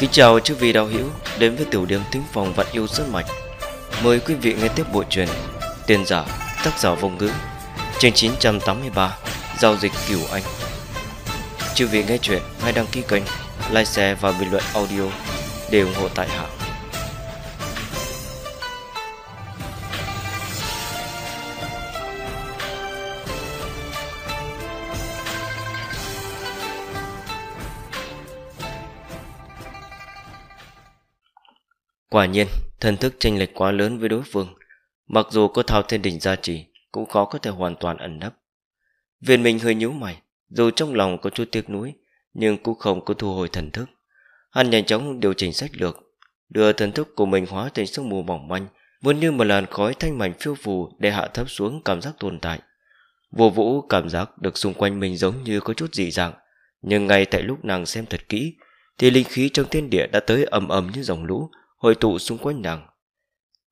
Kính chào chư vị đạo hữu đến với tiểu điểm tiếng phòng vạn yêu rất mạch Mời quý vị nghe tiếp bộ truyền Tiền giả, tác giả vong ngữ Chương 983 Giao dịch cửu anh Chư vị nghe chuyện hãy đăng ký kênh, like share và bình luận audio để ủng hộ tại hạng Quả nhiên, thần thức chênh lệch quá lớn với đối phương, mặc dù có thao thiên đỉnh gia trì, cũng khó có thể hoàn toàn ẩn nấp. Viên mình hơi nhíu mày, dù trong lòng có chút tiếc nuối, nhưng cũng không có thu hồi thần thức. Hắn nhanh chóng điều chỉnh sách lược, đưa thần thức của mình hóa thành sương mù mỏng manh, muốn như một làn khói thanh mảnh phiêu phù để hạ thấp xuống cảm giác tồn tại. Vô vũ cảm giác được xung quanh mình giống như có chút dị dạng, nhưng ngay tại lúc nàng xem thật kỹ, thì linh khí trong thiên địa đã tới ầm ầm như dòng lũ, hội tụ xung quanh nàng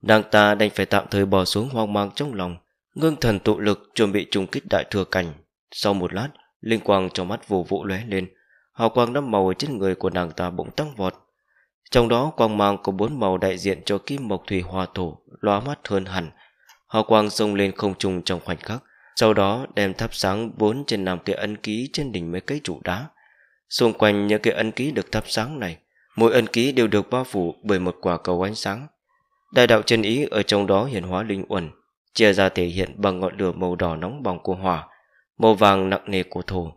nàng ta đành phải tạm thời bỏ xuống hoang mang trong lòng ngưng thần tụ lực chuẩn bị trùng kích đại thừa cảnh sau một lát linh quang trong mắt vô vụ lóe lên hào quang năm màu ở trên người của nàng ta bỗng tăng vọt trong đó quang mang có bốn màu đại diện cho kim mộc thủy hòa thổ loa mắt hơn hẳn hào quang xông lên không trung trong khoảnh khắc sau đó đem thắp sáng bốn trên năm cái ấn ký trên đỉnh mấy cây trụ đá xung quanh những cái ấn ký được thắp sáng này mỗi ân ký đều được bao phủ bởi một quả cầu ánh sáng. Đại đạo chân ý ở trong đó hiện hóa linh uẩn, chia ra thể hiện bằng ngọn lửa màu đỏ nóng bỏng của hỏa, màu vàng nặng nề của thổ,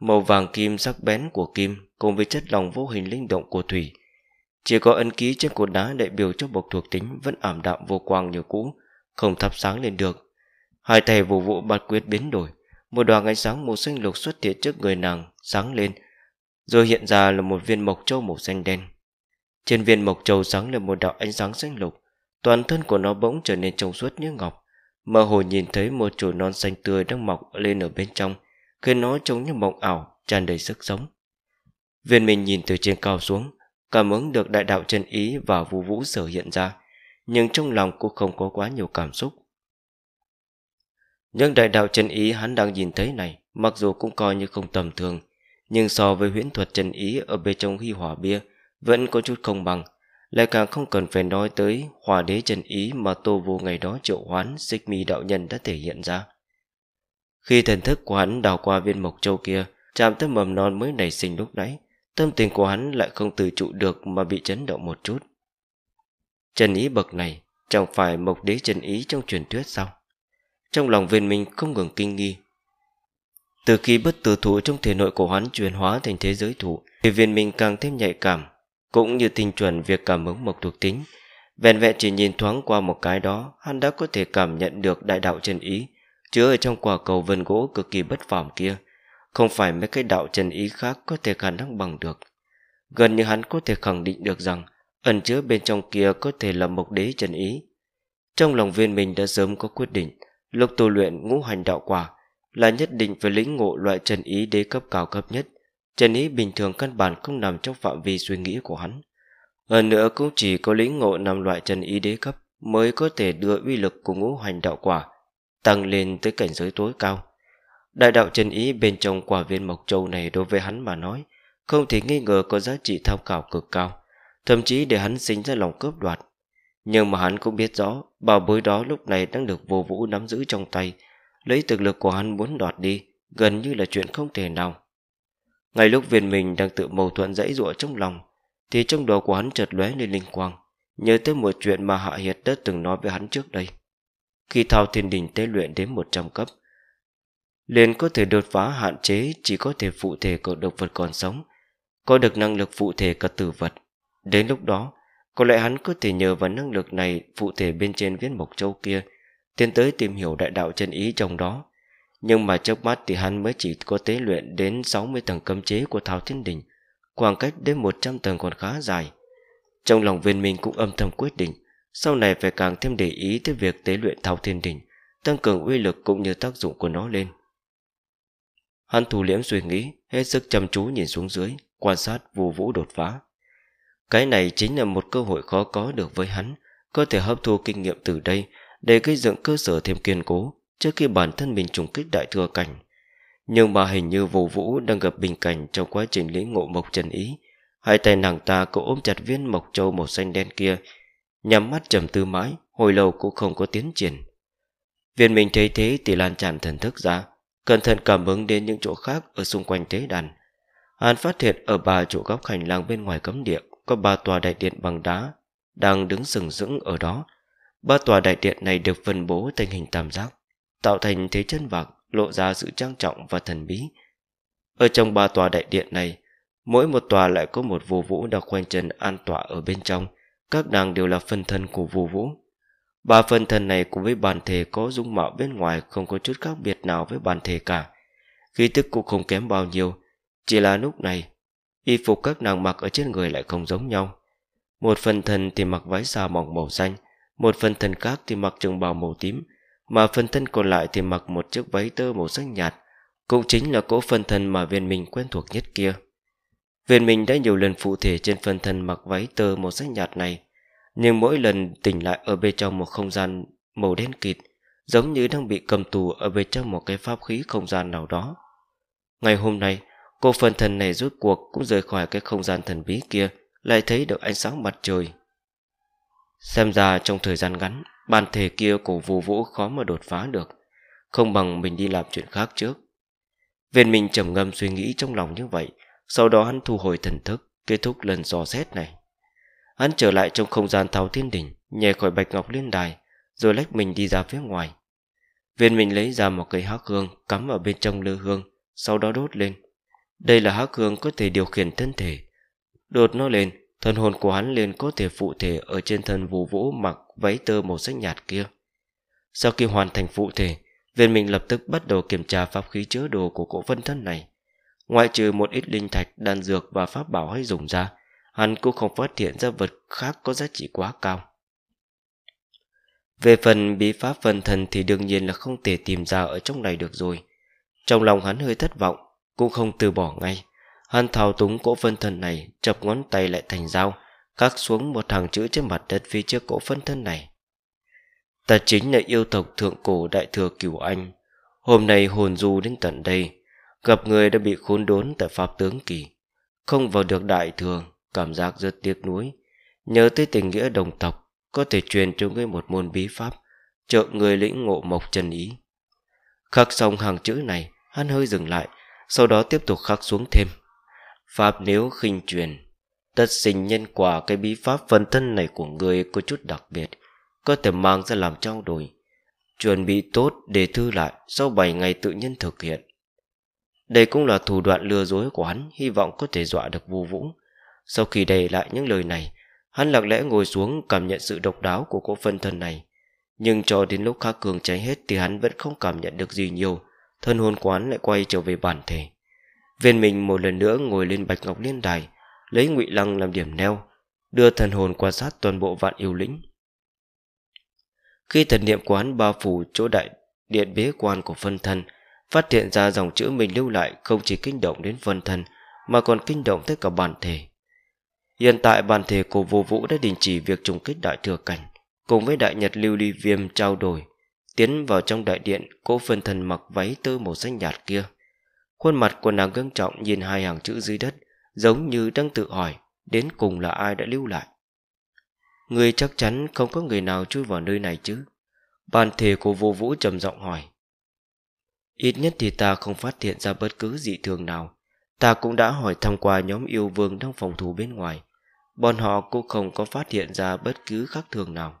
màu vàng kim sắc bén của kim cùng với chất lòng vô hình linh động của thủy. Chỉ có ân ký trên cột đá đại biểu cho bộc thuộc tính vẫn ảm đạm vô quang như cũ, không thắp sáng lên được. Hai tay vụ vụ bạt quyết biến đổi, một đoàn ánh sáng màu xanh lục xuất hiện trước người nàng, sáng lên, rồi hiện ra là một viên mộc châu màu xanh đen Trên viên mộc châu sáng lên một đạo ánh sáng xanh lục Toàn thân của nó bỗng trở nên trong suốt như ngọc Mơ hồ nhìn thấy một chồi non xanh tươi đang mọc lên ở bên trong Khiến nó trông như mộng ảo, tràn đầy sức sống Viên mình nhìn từ trên cao xuống Cảm ứng được đại đạo chân ý và vũ vũ sở hiện ra Nhưng trong lòng cũng không có quá nhiều cảm xúc Những đại đạo chân ý hắn đang nhìn thấy này Mặc dù cũng coi như không tầm thường nhưng so với huyễn thuật trần ý ở bên trong hy hỏa bia vẫn có chút không bằng, lại càng không cần phải nói tới hỏa đế trần ý mà tô vô ngày đó triệu hoán xích mi đạo nhân đã thể hiện ra. Khi thần thức của hắn đào qua viên mộc châu kia, chạm tới mầm non mới nảy sinh lúc nãy, tâm tình của hắn lại không từ trụ được mà bị chấn động một chút. Trần ý bậc này, chẳng phải mộc đế trần ý trong truyền thuyết sao? Trong lòng viên minh không ngừng kinh nghi, từ khi bất tử thủ trong thể nội của hắn chuyển hóa thành thế giới thủ, thì viên minh càng thêm nhạy cảm, cũng như tinh chuẩn việc cảm ứng mộc thuộc tính. Vẹn vẹn chỉ nhìn thoáng qua một cái đó, hắn đã có thể cảm nhận được đại đạo chân ý, chứa ở trong quả cầu vân gỗ cực kỳ bất phàm kia. Không phải mấy cái đạo chân ý khác có thể khả năng bằng được. Gần như hắn có thể khẳng định được rằng, ẩn chứa bên trong kia có thể là mộc đế chân ý. Trong lòng viên mình đã sớm có quyết định, lúc tu luyện ngũ hành đạo quả, là nhất định phải lĩnh ngộ loại trần ý đế cấp cao cấp nhất. Trần ý bình thường căn bản không nằm trong phạm vi suy nghĩ của hắn. Hơn nữa cũng chỉ có lĩnh ngộ nằm loại trần ý đế cấp mới có thể đưa uy lực của ngũ hành đạo quả tăng lên tới cảnh giới tối cao. Đại đạo trần ý bên trong quả viên mộc châu này đối với hắn mà nói, không thể nghi ngờ có giá trị tham khảo cực cao, thậm chí để hắn sinh ra lòng cướp đoạt. Nhưng mà hắn cũng biết rõ, bảo bối đó lúc này đang được vô vũ nắm giữ trong tay, lấy thực lực của hắn muốn đoạt đi gần như là chuyện không thể nào ngay lúc viên mình đang tự mâu thuẫn dãy giụa trong lòng thì trong đầu của hắn chợt lóe lên linh quang nhớ tới một chuyện mà hạ hiệt đã từng nói với hắn trước đây khi thao thiên đình tế luyện đến 100 cấp liền có thể đột phá hạn chế chỉ có thể phụ thể của động vật còn sống có được năng lực phụ thể cả tử vật đến lúc đó có lẽ hắn có thể nhờ vào năng lực này phụ thể bên trên viên mộc châu kia tiến tới tìm hiểu đại đạo chân ý trong đó. Nhưng mà trước mắt thì hắn mới chỉ có tế luyện đến 60 tầng cấm chế của Thảo Thiên Đình, khoảng cách đến 100 tầng còn khá dài. Trong lòng viên minh cũng âm thầm quyết định, sau này phải càng thêm để ý tới việc tế luyện Thảo Thiên Đình, tăng cường uy lực cũng như tác dụng của nó lên. Hắn thủ liễm suy nghĩ, hết sức chăm chú nhìn xuống dưới, quan sát vù vũ đột phá. Cái này chính là một cơ hội khó có được với hắn, có thể hấp thu kinh nghiệm từ đây, để gây dựng cơ sở thêm kiên cố trước khi bản thân mình trùng kích đại thừa cảnh. Nhưng mà hình như vô vũ đang gặp bình cảnh trong quá trình lĩnh ngộ mộc trần ý. Hai tay nàng ta cô ôm chặt viên mộc châu màu xanh đen kia, nhắm mắt trầm tư mãi, hồi lâu cũng không có tiến triển. Viên mình thấy thế thì lan tràn thần thức ra, cẩn thận cảm ứng đến những chỗ khác ở xung quanh tế đàn. Hắn phát hiện ở ba chỗ góc hành lang bên ngoài cấm địa có ba tòa đại điện bằng đá đang đứng sừng sững ở đó Ba tòa đại điện này được phân bố thành hình tam giác, tạo thành thế chân vạc, lộ ra sự trang trọng và thần bí. Ở trong ba tòa đại điện này, mỗi một tòa lại có một vô vũ đang khoanh chân an tọa ở bên trong, các nàng đều là phân thân của vô vũ. Ba phân thân này cùng với bản thể có dung mạo bên ngoài không có chút khác biệt nào với bản thể cả. Khí tức cũng không kém bao nhiêu, chỉ là lúc này, y phục các nàng mặc ở trên người lại không giống nhau. Một phân thân thì mặc váy xa mỏng màu xanh, một phần thân khác thì mặc trường bào màu tím Mà phần thân còn lại thì mặc một chiếc váy tơ màu sắc nhạt Cũng chính là cỗ phần thân mà viên minh quen thuộc nhất kia Viên minh đã nhiều lần phụ thể trên phần thân mặc váy tơ màu sắc nhạt này Nhưng mỗi lần tỉnh lại ở bên trong một không gian màu đen kịt Giống như đang bị cầm tù ở bên trong một cái pháp khí không gian nào đó Ngày hôm nay Cô phần thân này rốt cuộc cũng rời khỏi cái không gian thần bí kia Lại thấy được ánh sáng mặt trời Xem ra trong thời gian ngắn Bàn thể kia của Vũ Vũ khó mà đột phá được Không bằng mình đi làm chuyện khác trước Viên mình trầm ngâm suy nghĩ trong lòng như vậy Sau đó hắn thu hồi thần thức Kết thúc lần dò xét này Hắn trở lại trong không gian tháo thiên đỉnh Nhẹ khỏi bạch ngọc liên đài Rồi lách mình đi ra phía ngoài Viên mình lấy ra một cây hắc hương Cắm ở bên trong lư hương Sau đó đốt lên Đây là hắc hương có thể điều khiển thân thể Đột nó lên Thân hồn của hắn liền có thể phụ thể ở trên thân vũ vũ mặc váy tơ màu xanh nhạt kia. Sau khi hoàn thành phụ thể, viên mình lập tức bắt đầu kiểm tra pháp khí chứa đồ của cỗ phân thân này. Ngoại trừ một ít linh thạch, đan dược và pháp bảo hay dùng ra, hắn cũng không phát hiện ra vật khác có giá trị quá cao. Về phần bí pháp phần thân thì đương nhiên là không thể tìm ra ở trong này được rồi. Trong lòng hắn hơi thất vọng, cũng không từ bỏ ngay. Hắn thao túng cỗ phân thân này Chập ngón tay lại thành dao khắc xuống một hàng chữ trên mặt đất phía trước cỗ phân thân này Ta chính là yêu tộc thượng cổ đại thừa cửu anh Hôm nay hồn du đến tận đây Gặp người đã bị khốn đốn tại Pháp Tướng Kỳ Không vào được đại thừa Cảm giác rất tiếc nuối Nhớ tới tình nghĩa đồng tộc Có thể truyền cho ngươi một môn bí pháp Trợ người lĩnh ngộ mộc chân ý Khắc xong hàng chữ này Hắn hơi dừng lại Sau đó tiếp tục khắc xuống thêm Pháp nếu khinh truyền Tất sinh nhân quả cái bí pháp phân thân này của người có chút đặc biệt Có thể mang ra làm trao đổi Chuẩn bị tốt để thư lại Sau 7 ngày tự nhân thực hiện Đây cũng là thủ đoạn lừa dối của hắn Hy vọng có thể dọa được vô vũ Sau khi đầy lại những lời này Hắn lặng lẽ ngồi xuống cảm nhận sự độc đáo của cô phân thân này Nhưng cho đến lúc Kha Cường cháy hết Thì hắn vẫn không cảm nhận được gì nhiều Thân hồn quán lại quay trở về bản thể viên mình một lần nữa ngồi lên bạch ngọc liên đài lấy ngụy lăng làm điểm neo đưa thần hồn quan sát toàn bộ vạn yêu lĩnh khi thần niệm quán bao phủ chỗ đại điện bế quan của phân thân phát hiện ra dòng chữ mình lưu lại không chỉ kinh động đến phân thân mà còn kinh động tất cả bản thể hiện tại bản thể của vô vũ đã đình chỉ việc trùng kích đại thừa cảnh cùng với đại nhật lưu ly viêm trao đổi tiến vào trong đại điện cỗ phân thân mặc váy tơ màu xanh nhạt kia Khuôn mặt của nàng ngưng trọng nhìn hai hàng chữ dưới đất Giống như đang tự hỏi Đến cùng là ai đã lưu lại Người chắc chắn không có người nào chui vào nơi này chứ Bàn thể của vô vũ trầm giọng hỏi Ít nhất thì ta không phát hiện ra bất cứ dị thường nào Ta cũng đã hỏi thăm qua nhóm yêu vương đang phòng thủ bên ngoài Bọn họ cũng không có phát hiện ra bất cứ khác thường nào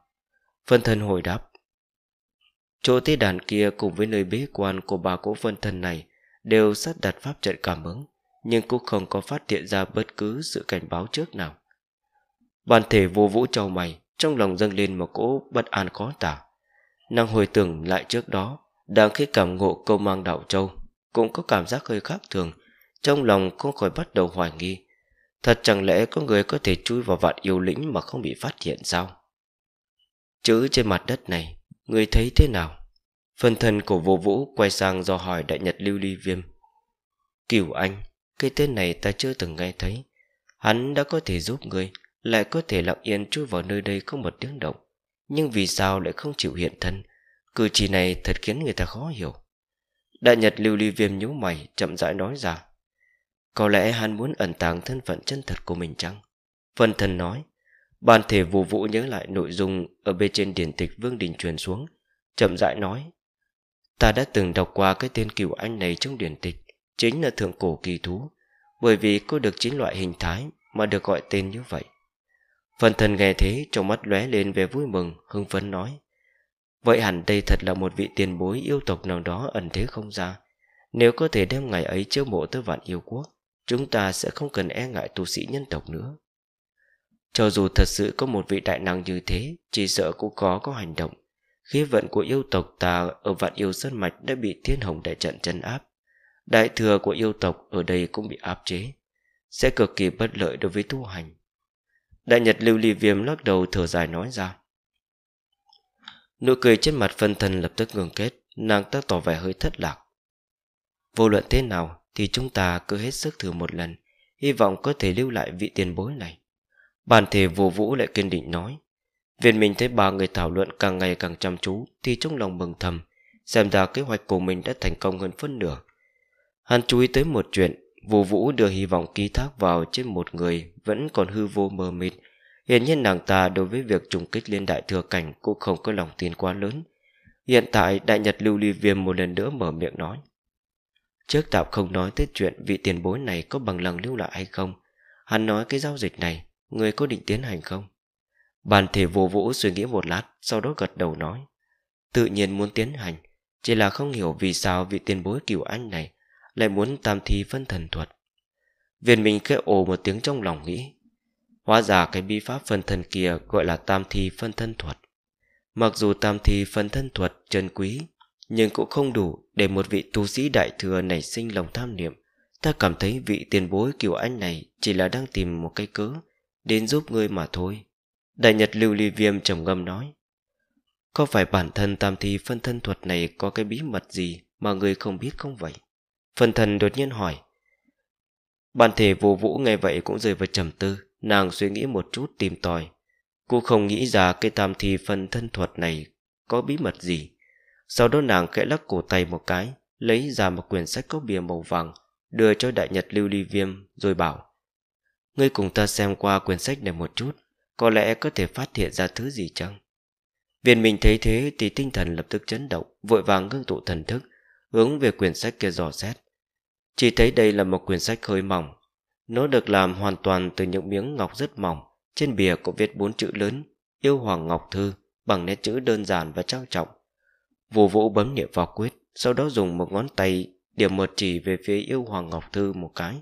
Phân thân hồi đáp Chỗ tế đàn kia cùng với nơi bế quan của bà cố phân thân này đều sắp đặt pháp trận cảm ứng, nhưng cũng không có phát hiện ra bất cứ sự cảnh báo trước nào. Bản thể vô vũ châu mày, trong lòng dâng lên một cỗ bất an khó tả. Năng hồi tưởng lại trước đó, đang khi cảm ngộ câu mang đạo châu, cũng có cảm giác hơi khác thường, trong lòng không khỏi bắt đầu hoài nghi. Thật chẳng lẽ có người có thể chui vào vạn yêu lĩnh mà không bị phát hiện sao? Chữ trên mặt đất này, người thấy thế nào? Phần thân của vô vũ quay sang do hỏi đại nhật lưu ly viêm Cửu anh Cái tên này ta chưa từng nghe thấy Hắn đã có thể giúp người Lại có thể lặng yên chui vào nơi đây không một tiếng động Nhưng vì sao lại không chịu hiện thân Cử chỉ này thật khiến người ta khó hiểu Đại nhật lưu ly viêm nhíu mày Chậm rãi nói rằng Có lẽ hắn muốn ẩn tàng thân phận chân thật của mình chăng Phần thân nói Bàn thể vô vũ nhớ lại nội dung Ở bên trên điển tịch Vương Đình truyền xuống Chậm rãi nói Ta đã từng đọc qua cái tên cửu anh này trong điển tịch Chính là thượng cổ kỳ thú Bởi vì có được chín loại hình thái Mà được gọi tên như vậy Phần thần nghe thế trong mắt lóe lên về vui mừng Hưng phấn nói Vậy hẳn đây thật là một vị tiền bối yêu tộc nào đó ẩn thế không ra Nếu có thể đem ngày ấy chiêu mộ tới vạn yêu quốc Chúng ta sẽ không cần e ngại tu sĩ nhân tộc nữa Cho dù thật sự có một vị đại năng như thế Chỉ sợ cũng có có hành động Khí vận của yêu tộc ta ở vạn yêu sơn mạch đã bị thiên hồng đại trận chấn áp. Đại thừa của yêu tộc ở đây cũng bị áp chế. Sẽ cực kỳ bất lợi đối với tu hành. Đại nhật lưu ly viêm lắc đầu thở dài nói ra. Nụ cười trên mặt phân thân lập tức ngừng kết, nàng ta tỏ vẻ hơi thất lạc. Vô luận thế nào thì chúng ta cứ hết sức thử một lần, hy vọng có thể lưu lại vị tiền bối này. Bản thể vô vũ lại kiên định nói. Viên Minh thấy ba người thảo luận càng ngày càng chăm chú thì trong lòng mừng thầm, xem ra kế hoạch của mình đã thành công hơn phân nửa. Hắn chú ý tới một chuyện, Vũ Vũ đưa hy vọng ký thác vào trên một người vẫn còn hư vô mờ mịt, hiện nhiên nàng ta đối với việc trùng kích liên đại thừa cảnh cũng không có lòng tin quá lớn. Hiện tại Đại Nhật Lưu Ly Viêm một lần nữa mở miệng nói. Trước tạm không nói tới chuyện vị tiền bối này có bằng lòng lưu lại hay không, hắn nói cái giao dịch này, người có định tiến hành không? Bàn thể vô vũ suy nghĩ một lát Sau đó gật đầu nói Tự nhiên muốn tiến hành Chỉ là không hiểu vì sao vị tiền bối cửu anh này Lại muốn tam thi phân thần thuật Viên mình khẽ ồ một tiếng trong lòng nghĩ Hóa ra cái bi pháp phân thần kia Gọi là tam thi phân thân thuật Mặc dù tam thi phân thân thuật chân quý Nhưng cũng không đủ Để một vị tu sĩ đại thừa nảy sinh lòng tham niệm Ta cảm thấy vị tiền bối kiểu anh này Chỉ là đang tìm một cái cớ Đến giúp ngươi mà thôi Đại Nhật Lưu Ly Viêm trầm ngâm nói Có phải bản thân tam thi phân thân thuật này có cái bí mật gì mà người không biết không vậy? Phân thần đột nhiên hỏi Bản thể vô vũ nghe vậy cũng rơi vào trầm tư Nàng suy nghĩ một chút tìm tòi Cô không nghĩ ra cái tam thi phân thân thuật này có bí mật gì Sau đó nàng khẽ lắc cổ tay một cái Lấy ra một quyển sách có bìa màu vàng Đưa cho đại nhật lưu ly viêm Rồi bảo Ngươi cùng ta xem qua quyển sách này một chút có lẽ có thể phát hiện ra thứ gì chăng Viên mình thấy thế thì tinh thần lập tức chấn động Vội vàng ngưng tụ thần thức Hướng về quyển sách kia dò xét Chỉ thấy đây là một quyển sách hơi mỏng Nó được làm hoàn toàn từ những miếng ngọc rất mỏng Trên bìa có viết bốn chữ lớn Yêu Hoàng Ngọc Thư Bằng nét chữ đơn giản và trang trọng Vô vũ bấm niệm vào quyết Sau đó dùng một ngón tay điểm một chỉ về phía yêu Hoàng Ngọc Thư một cái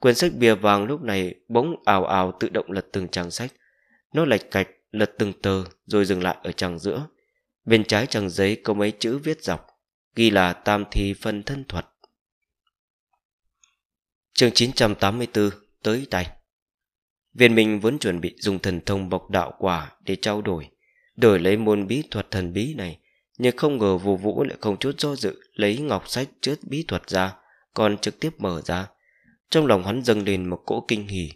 Quyển sách bìa vàng lúc này bỗng ào ào tự động lật từng trang sách nó lạch cạch lật từng tờ rồi dừng lại ở trang giữa Bên trái trang giấy có mấy chữ viết dọc Ghi là tam thi phân thân thuật chương 984 tới tay Viên minh vốn chuẩn bị dùng thần thông bộc đạo quả để trao đổi Đổi lấy môn bí thuật thần bí này Nhưng không ngờ vụ vũ lại không chút do dự Lấy ngọc sách trước bí thuật ra Còn trực tiếp mở ra Trong lòng hắn dâng lên một cỗ kinh hỉ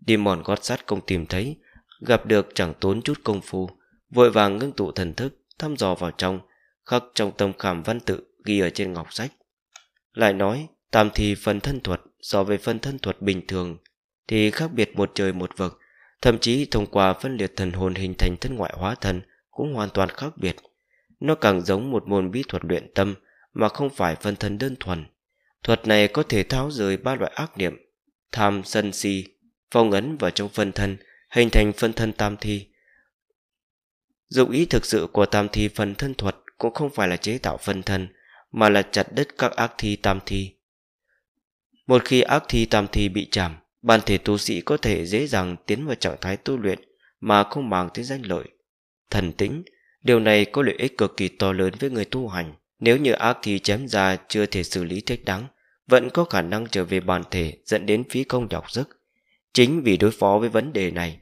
Đi mòn gót sắt không tìm thấy Gặp được chẳng tốn chút công phu Vội vàng ngưng tụ thần thức Thăm dò vào trong Khắc trong tâm khảm văn tự ghi ở trên ngọc sách Lại nói tạm thì phần thân thuật so với phần thân thuật bình thường Thì khác biệt một trời một vực Thậm chí thông qua phân liệt thần hồn hình thành thân ngoại hóa thân Cũng hoàn toàn khác biệt Nó càng giống một môn bí thuật luyện tâm Mà không phải phân thân đơn thuần Thuật này có thể tháo rời ba loại ác niệm Tham sân si Phong ấn vào trong phân thân hình thành phân thân tam thi. Dụng ý thực sự của tam thi phần thân thuật cũng không phải là chế tạo phân thân, mà là chặt đứt các ác thi tam thi. Một khi ác thi tam thi bị chạm, bản thể tu sĩ có thể dễ dàng tiến vào trạng thái tu luyện mà không mang tới danh lợi. Thần tĩnh, điều này có lợi ích cực kỳ to lớn với người tu hành. Nếu như ác thi chém ra chưa thể xử lý thích đáng, vẫn có khả năng trở về bản thể dẫn đến phí công nhọc sức. Chính vì đối phó với vấn đề này,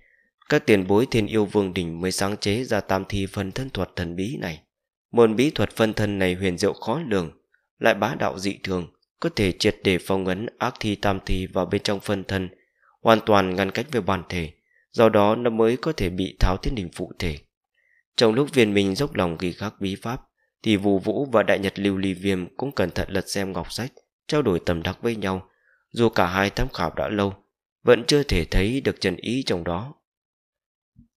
các tiền bối thiên yêu vương đỉnh mới sáng chế ra tam thi phân thân thuật thần bí này. Môn bí thuật phân thân này huyền diệu khó lường, lại bá đạo dị thường, có thể triệt để phong ấn ác thi tam thi vào bên trong phân thân, hoàn toàn ngăn cách với bản thể, do đó nó mới có thể bị tháo thiên đình phụ thể. Trong lúc viên minh dốc lòng ghi khắc bí pháp, thì Vũ Vũ và Đại Nhật Lưu Ly Viêm cũng cẩn thận lật xem ngọc sách, trao đổi tầm đắc với nhau. Dù cả hai tham khảo đã lâu, vẫn chưa thể thấy được chân ý trong đó.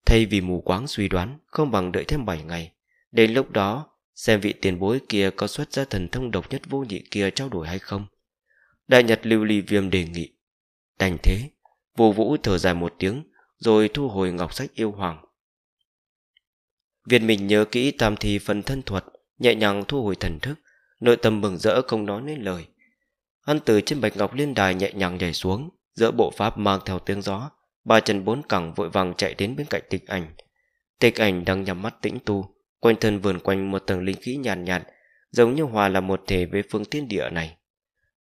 Thay vì mù quáng suy đoán, không bằng đợi thêm 7 ngày. Đến lúc đó, xem vị tiền bối kia có xuất ra thần thông độc nhất vô nhị kia trao đổi hay không. Đại Nhật Lưu Ly Viêm đề nghị. Đành thế, vô vũ thở dài một tiếng, rồi thu hồi ngọc sách yêu hoàng. Việt mình nhớ kỹ tam thi phần thân thuật, nhẹ nhàng thu hồi thần thức, nội tâm mừng rỡ không nói nên lời. Hắn từ trên bạch ngọc liên đài nhẹ nhàng nhảy xuống, Giữa bộ pháp mang theo tiếng gió Ba chân bốn cẳng vội vàng chạy đến bên cạnh tịch ảnh Tịch ảnh đang nhắm mắt tĩnh tu Quanh thân vườn quanh một tầng linh khí nhàn nhạt, nhạt Giống như hòa là một thể với phương tiên địa này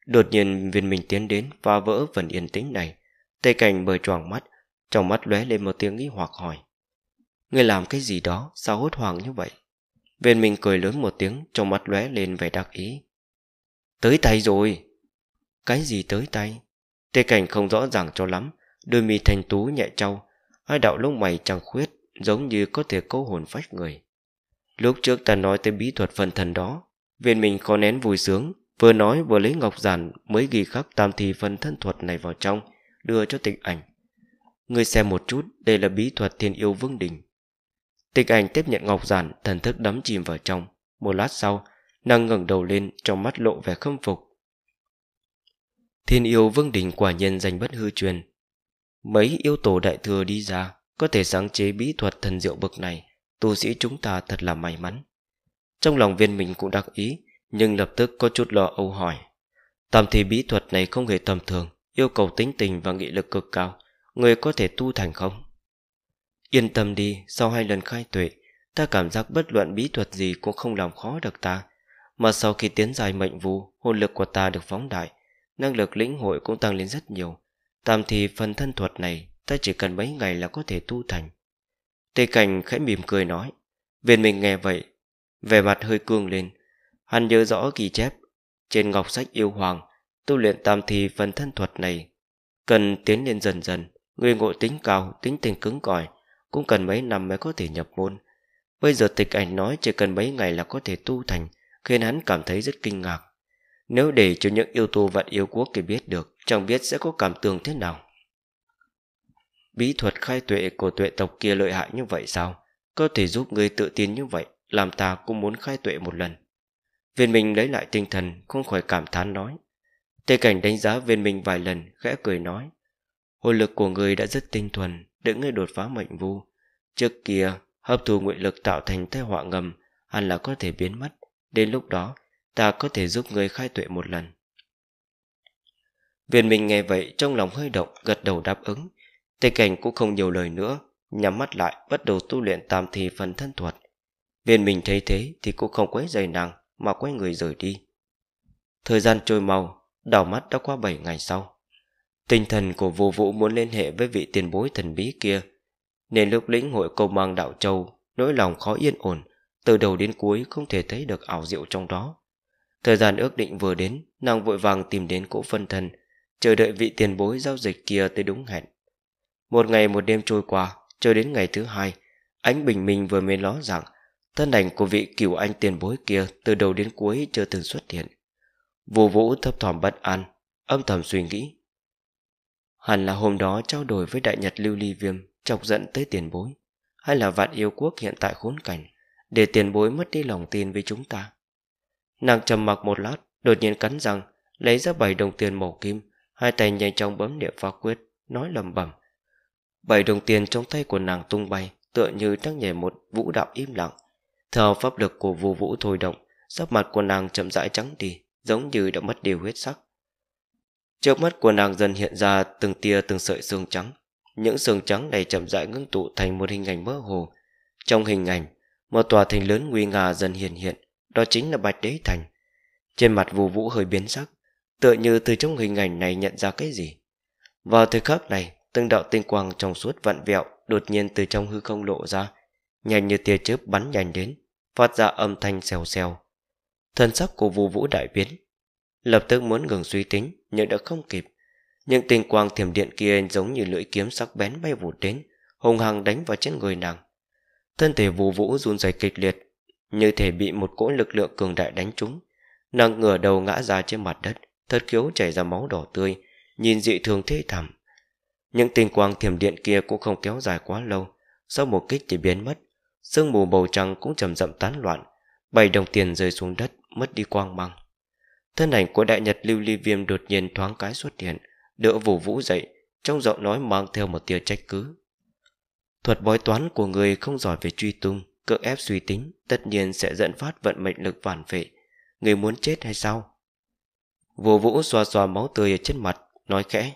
Đột nhiên viên mình tiến đến Phá vỡ phần yên tĩnh này Tây cảnh bời choàng mắt Trong mắt lóe lên một tiếng nghĩ hoặc hỏi Người làm cái gì đó sao hốt hoảng như vậy Viên mình cười lớn một tiếng Trong mắt lóe lên vẻ đắc ý Tới tay rồi Cái gì tới tay Tê cảnh không rõ ràng cho lắm Đôi mi thanh tú nhẹ trao Hai đạo lông mày trăng khuyết Giống như có thể câu hồn phách người Lúc trước ta nói tới bí thuật phân thần đó Viên mình khó nén vui sướng Vừa nói vừa lấy ngọc giản Mới ghi khắc tam thi phân thân thuật này vào trong Đưa cho tịch ảnh Người xem một chút Đây là bí thuật thiên yêu vương đình Tịch ảnh tiếp nhận ngọc giản Thần thức đắm chìm vào trong Một lát sau Nàng ngẩng đầu lên Trong mắt lộ vẻ khâm phục Thiên yêu vương đình quả nhân danh bất hư truyền Mấy yêu tổ đại thừa đi ra Có thể sáng chế bí thuật thần diệu bậc này Tu sĩ chúng ta thật là may mắn Trong lòng viên mình cũng đặc ý Nhưng lập tức có chút lo âu hỏi Tạm thì bí thuật này không hề tầm thường Yêu cầu tính tình và nghị lực cực cao Người có thể tu thành không? Yên tâm đi Sau hai lần khai tuệ Ta cảm giác bất luận bí thuật gì cũng không làm khó được ta Mà sau khi tiến dài mệnh vụ Hồn lực của ta được phóng đại năng lực lĩnh hội cũng tăng lên rất nhiều. Tạm thì phần thân thuật này ta chỉ cần mấy ngày là có thể tu thành. Tề Cảnh khẽ mỉm cười nói. Viên mình nghe vậy, vẻ mặt hơi cương lên. Hắn nhớ rõ ghi chép. Trên ngọc sách yêu hoàng, tu luyện tam thì phần thân thuật này. Cần tiến lên dần dần, người ngộ tính cao, tính tình cứng cỏi, cũng cần mấy năm mới có thể nhập môn. Bây giờ tịch ảnh nói chỉ cần mấy ngày là có thể tu thành, khiến hắn cảm thấy rất kinh ngạc. Nếu để cho những yêu tu vạn yêu quốc kia biết được, chẳng biết sẽ có cảm tưởng thế nào. Bí thuật khai tuệ của tuệ tộc kia lợi hại như vậy sao? Có thể giúp người tự tin như vậy, làm ta cũng muốn khai tuệ một lần. Viên mình lấy lại tinh thần, không khỏi cảm thán nói. Tề cảnh đánh giá viên mình vài lần, khẽ cười nói. Hồn lực của người đã rất tinh thuần, đừng người đột phá mệnh vu. Trước kia, hấp thu nguyện lực tạo thành tai họa ngầm, hẳn là có thể biến mất. Đến lúc đó, ta có thể giúp người khai tuệ một lần. Viên Minh nghe vậy trong lòng hơi động, gật đầu đáp ứng. Tề cảnh cũng không nhiều lời nữa, nhắm mắt lại bắt đầu tu luyện tam thì phần thân thuật. Viên Minh thấy thế thì cũng không quấy dày nàng mà quay người rời đi. Thời gian trôi mau, đảo mắt đã qua 7 ngày sau. Tinh thần của vô vũ muốn liên hệ với vị tiền bối thần bí kia, nên lúc lĩnh hội câu mang đạo châu, nỗi lòng khó yên ổn, từ đầu đến cuối không thể thấy được ảo diệu trong đó. Thời gian ước định vừa đến, nàng vội vàng tìm đến cỗ phân thân, chờ đợi vị tiền bối giao dịch kia tới đúng hẹn. Một ngày một đêm trôi qua, cho đến ngày thứ hai, ánh bình minh vừa mới ló rằng thân ảnh của vị cửu anh tiền bối kia từ đầu đến cuối chưa từng xuất hiện. Vũ vũ thấp thỏm bất an, âm thầm suy nghĩ. Hẳn là hôm đó trao đổi với đại nhật lưu ly viêm, chọc giận tới tiền bối, hay là vạn yêu quốc hiện tại khốn cảnh, để tiền bối mất đi lòng tin với chúng ta. Nàng trầm mặc một lát Đột nhiên cắn răng Lấy ra bảy đồng tiền màu kim Hai tay nhanh chóng bấm niệm pháp quyết Nói lầm bầm. Bảy đồng tiền trong tay của nàng tung bay Tựa như đang nhảy một vũ đạo im lặng Theo pháp lực của vũ vũ thôi động Sắc mặt của nàng chậm rãi trắng đi Giống như đã mất điều huyết sắc Trước mắt của nàng dần hiện ra Từng tia từng sợi xương trắng Những xương trắng này chậm rãi ngưng tụ Thành một hình ảnh mơ hồ Trong hình ảnh Một tòa thành lớn nguy nga dần hiện hiện đó chính là Bạch Đế Thành. Trên mặt Vũ Vũ hơi biến sắc, tựa như từ trong hình ảnh này nhận ra cái gì. Vào thời khắc này, từng đạo tinh quang trong suốt vặn vẹo đột nhiên từ trong hư không lộ ra, nhanh như tia chớp bắn nhanh đến, phát ra âm thanh xèo xèo. Thân sắc của Vũ Vũ đại biến, lập tức muốn ngừng suy tính nhưng đã không kịp. Những tinh quang thiểm điện kia giống như lưỡi kiếm sắc bén bay vụt đến, hùng hằng đánh vào trên người nàng. Thân thể Vũ Vũ run rẩy kịch liệt, như thể bị một cỗ lực lượng cường đại đánh trúng nàng ngửa đầu ngã ra trên mặt đất thất khiếu chảy ra máu đỏ tươi nhìn dị thường thê thảm những tinh quang thiểm điện kia cũng không kéo dài quá lâu sau một kích thì biến mất sương mù bầu trắng cũng chầm rậm tán loạn bảy đồng tiền rơi xuống đất mất đi quang mang thân ảnh của đại nhật lưu ly viêm đột nhiên thoáng cái xuất hiện đỡ vũ vũ dậy trong giọng nói mang theo một tia trách cứ thuật bói toán của người không giỏi về truy tung Cưỡng ép suy tính tất nhiên sẽ dẫn phát vận mệnh lực phản vệ. Người muốn chết hay sao? Vô vũ xoa xoa máu tươi ở trên mặt, nói khẽ.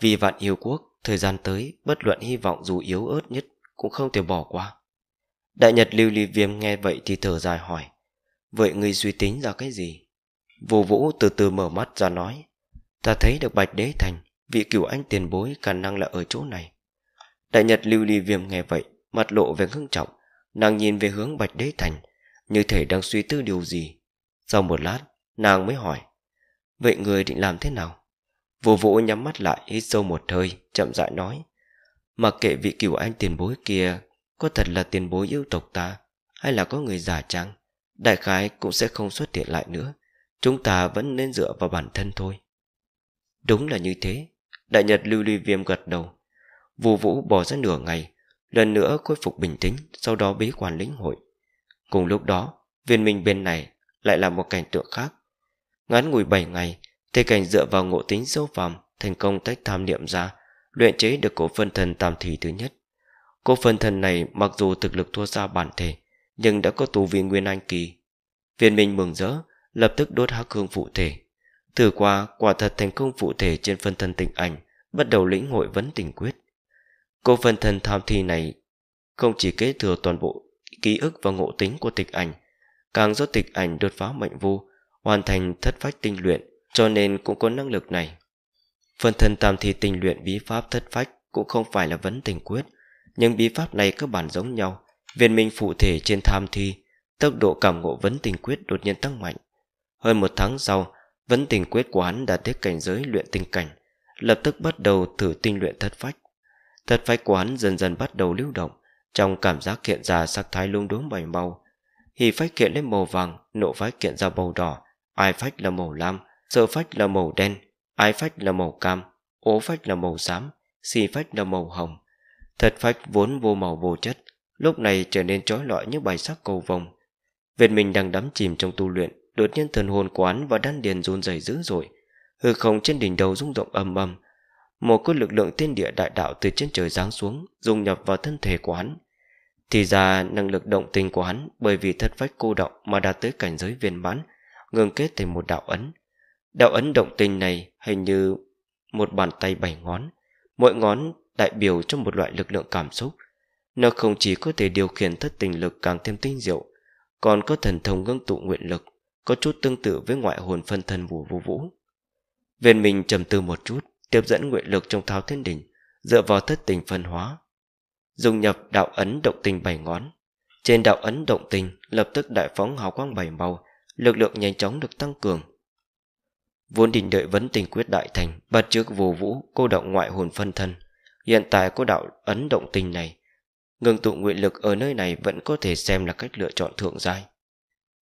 Vì vạn yêu quốc, thời gian tới, bất luận hy vọng dù yếu ớt nhất cũng không thể bỏ qua. Đại Nhật Lưu Ly Viêm nghe vậy thì thở dài hỏi. Vậy ngươi suy tính ra cái gì? Vô vũ từ từ mở mắt ra nói. Ta thấy được Bạch Đế Thành, vị cửu anh tiền bối khả năng là ở chỗ này. Đại Nhật Lưu Ly Viêm nghe vậy, mặt lộ về ngưng trọng. Nàng nhìn về hướng Bạch Đế Thành Như thể đang suy tư điều gì Sau một lát nàng mới hỏi Vậy người định làm thế nào Vô vũ nhắm mắt lại hít sâu một hơi Chậm rãi nói Mặc kệ vị cửu anh tiền bối kia Có thật là tiền bối yêu tộc ta Hay là có người giả trang Đại khái cũng sẽ không xuất hiện lại nữa Chúng ta vẫn nên dựa vào bản thân thôi Đúng là như thế Đại Nhật lưu ly viêm gật đầu Vô vũ bỏ ra nửa ngày Lần nữa khôi phục bình tĩnh Sau đó bế quan lĩnh hội Cùng lúc đó viên minh bên này Lại là một cảnh tượng khác Ngắn ngủi 7 ngày Thầy cảnh dựa vào ngộ tính sâu phàm Thành công tách tham niệm ra Luyện chế được cổ phân thần tam thủy thứ nhất Cổ phân thần này mặc dù thực lực thua xa bản thể Nhưng đã có tù viên nguyên anh kỳ Viên minh mừng rỡ Lập tức đốt hắc hương phụ thể Thử qua quả thật thành công phụ thể trên phân thân tịnh ảnh Bắt đầu lĩnh hội vấn tình quyết Cô phân thân tham thi này không chỉ kế thừa toàn bộ ký ức và ngộ tính của tịch ảnh, càng do tịch ảnh đột phá mệnh vu, hoàn thành thất phách tinh luyện, cho nên cũng có năng lực này. Phân thân tam thi tinh luyện bí pháp thất phách cũng không phải là vấn tình quyết, nhưng bí pháp này cơ bản giống nhau, viên minh phụ thể trên tham thi, tốc độ cảm ngộ vấn tình quyết đột nhiên tăng mạnh. Hơn một tháng sau, vấn tình quyết của hắn đạt tới cảnh giới luyện tình cảnh, lập tức bắt đầu thử tinh luyện thất phách. Thật phái quán dần dần bắt đầu lưu động Trong cảm giác hiện ra sắc thái lung đốm bảy màu hì phách kiện lên màu vàng Nộ phách kiện ra màu đỏ Ai phách là màu lam Sơ phách là màu đen Ai phách là màu cam Ố phách là màu xám Xì phách là màu hồng Thật phách vốn vô màu vô chất Lúc này trở nên trói lọi như bài sắc cầu vồng Việt mình đang đắm chìm trong tu luyện Đột nhiên thần hồn quán và đan điền run rẩy dữ dội Hư không trên đỉnh đầu rung động ầm ầm một cơn lực lượng thiên địa đại đạo từ trên trời giáng xuống dung nhập vào thân thể của hắn thì ra năng lực động tình của hắn bởi vì thất vách cô động mà đạt tới cảnh giới viên mãn ngừng kết thành một đạo ấn đạo ấn động tình này hình như một bàn tay bảy ngón mỗi ngón đại biểu cho một loại lực lượng cảm xúc nó không chỉ có thể điều khiển thất tình lực càng thêm tinh diệu còn có thần thông ngưng tụ nguyện lực có chút tương tự với ngoại hồn phân thân của vũ vũ viên mình trầm tư một chút tiếp dẫn nguyện lực trong tháo thiên đỉnh dựa vào thất tình phân hóa dùng nhập đạo ấn động tình bảy ngón trên đạo ấn động tình lập tức đại phóng hào quang bảy màu lực lượng nhanh chóng được tăng cường vốn định đợi vấn tình quyết đại thành bật trước vô vũ cô động ngoại hồn phân thân hiện tại cô đạo ấn động tình này ngừng tụ nguyện lực ở nơi này vẫn có thể xem là cách lựa chọn thượng giai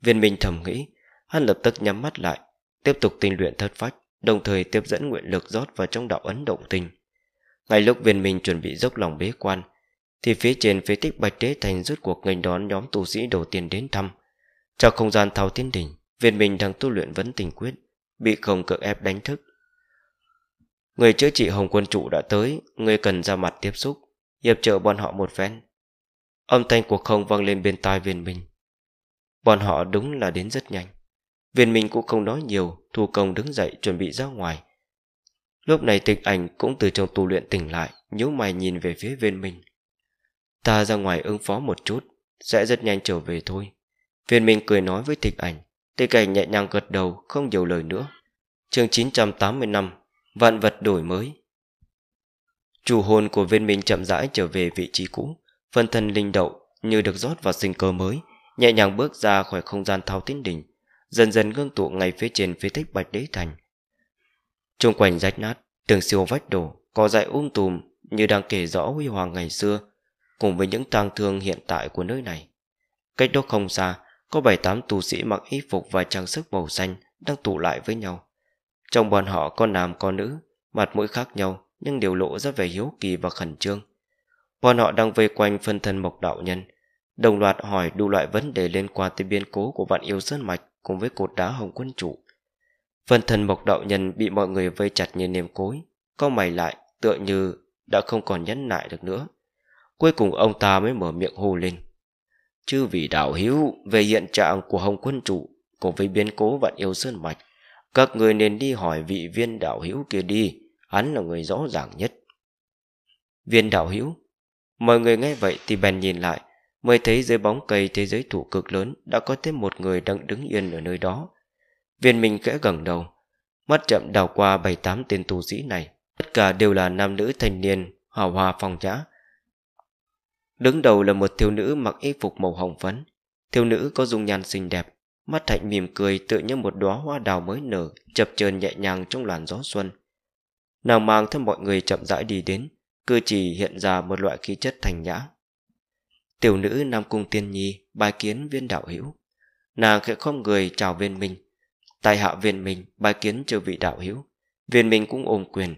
viên minh thầm nghĩ hắn lập tức nhắm mắt lại tiếp tục tinh luyện thất phách đồng thời tiếp dẫn nguyện lực rót vào trong đạo ấn động tình. Ngay lúc viên minh chuẩn bị dốc lòng bế quan, thì phía trên phế tích Bạch Đế Thành rút cuộc nghênh đón nhóm tu sĩ đầu tiên đến thăm. Trong không gian thao thiên đỉnh, viên minh đang tu luyện vấn tình quyết, bị không cưỡng ép đánh thức. Người chữa trị Hồng Quân Trụ đã tới, người cần ra mặt tiếp xúc, hiệp trợ bọn họ một phen. Âm thanh của không vang lên bên tai viên minh. Bọn họ đúng là đến rất nhanh. Viên Minh cũng không nói nhiều Thu công đứng dậy chuẩn bị ra ngoài Lúc này tịch ảnh cũng từ trong tu luyện tỉnh lại nhíu mày nhìn về phía viên Minh Ta ra ngoài ứng phó một chút Sẽ rất nhanh trở về thôi Viên Minh cười nói với tịch ảnh Tịch ảnh nhẹ nhàng gật đầu không nhiều lời nữa chương 980 năm Vạn vật đổi mới Chủ hồn của viên Minh chậm rãi trở về vị trí cũ phân thân linh đậu như được rót vào sinh cơ mới Nhẹ nhàng bước ra khỏi không gian thao tiến đỉnh dần dần ngưng tụ ngay phía trên phía tích bạch đế thành. Trung quanh rách nát, tường siêu vách đổ, cỏ dại um tùm như đang kể rõ huy hoàng ngày xưa, cùng với những tang thương hiện tại của nơi này. Cách đó không xa, có bảy tám tu sĩ mặc y phục và trang sức màu xanh đang tụ lại với nhau. Trong bọn họ có nam có nữ, mặt mũi khác nhau nhưng đều lộ ra vẻ hiếu kỳ và khẩn trương. Bọn họ đang vây quanh phân thân mộc đạo nhân, đồng loạt hỏi đủ loại vấn đề liên quan tới biến cố của vạn yêu sơn mạch cùng với cột đá hồng quân chủ, Phần thần mộc đạo nhân bị mọi người vây chặt như nềm cối, co mày lại tựa như đã không còn nhẫn nại được nữa. Cuối cùng ông ta mới mở miệng hô lên. Chứ vì đạo hữu về hiện trạng của hồng quân chủ, cùng với biến cố vạn yêu sơn mạch, các người nên đi hỏi vị viên đạo hữu kia đi, hắn là người rõ ràng nhất. Viên đạo hữu, Mọi người nghe vậy thì bèn nhìn lại mới thấy dưới bóng cây thế giới thủ cực lớn đã có thêm một người đang đứng yên ở nơi đó. Viên Minh khẽ gần đầu, mắt chậm đào qua bảy tám tên tù sĩ này. Tất cả đều là nam nữ thanh niên, hào hòa phong nhã. Đứng đầu là một thiếu nữ mặc y phục màu hồng phấn. Thiếu nữ có dung nhan xinh đẹp, mắt hạnh mỉm cười tựa như một đóa hoa đào mới nở, chập chờn nhẹ nhàng trong làn gió xuân. Nàng mang theo mọi người chậm rãi đi đến, cư chỉ hiện ra một loại khí chất thành nhã, Tiểu nữ Nam Cung Tiên Nhi bài kiến viên đạo hữu Nàng khẽ không người chào viên minh Tại hạ viên minh bài kiến chư vị đạo hữu Viên minh cũng ôm quyền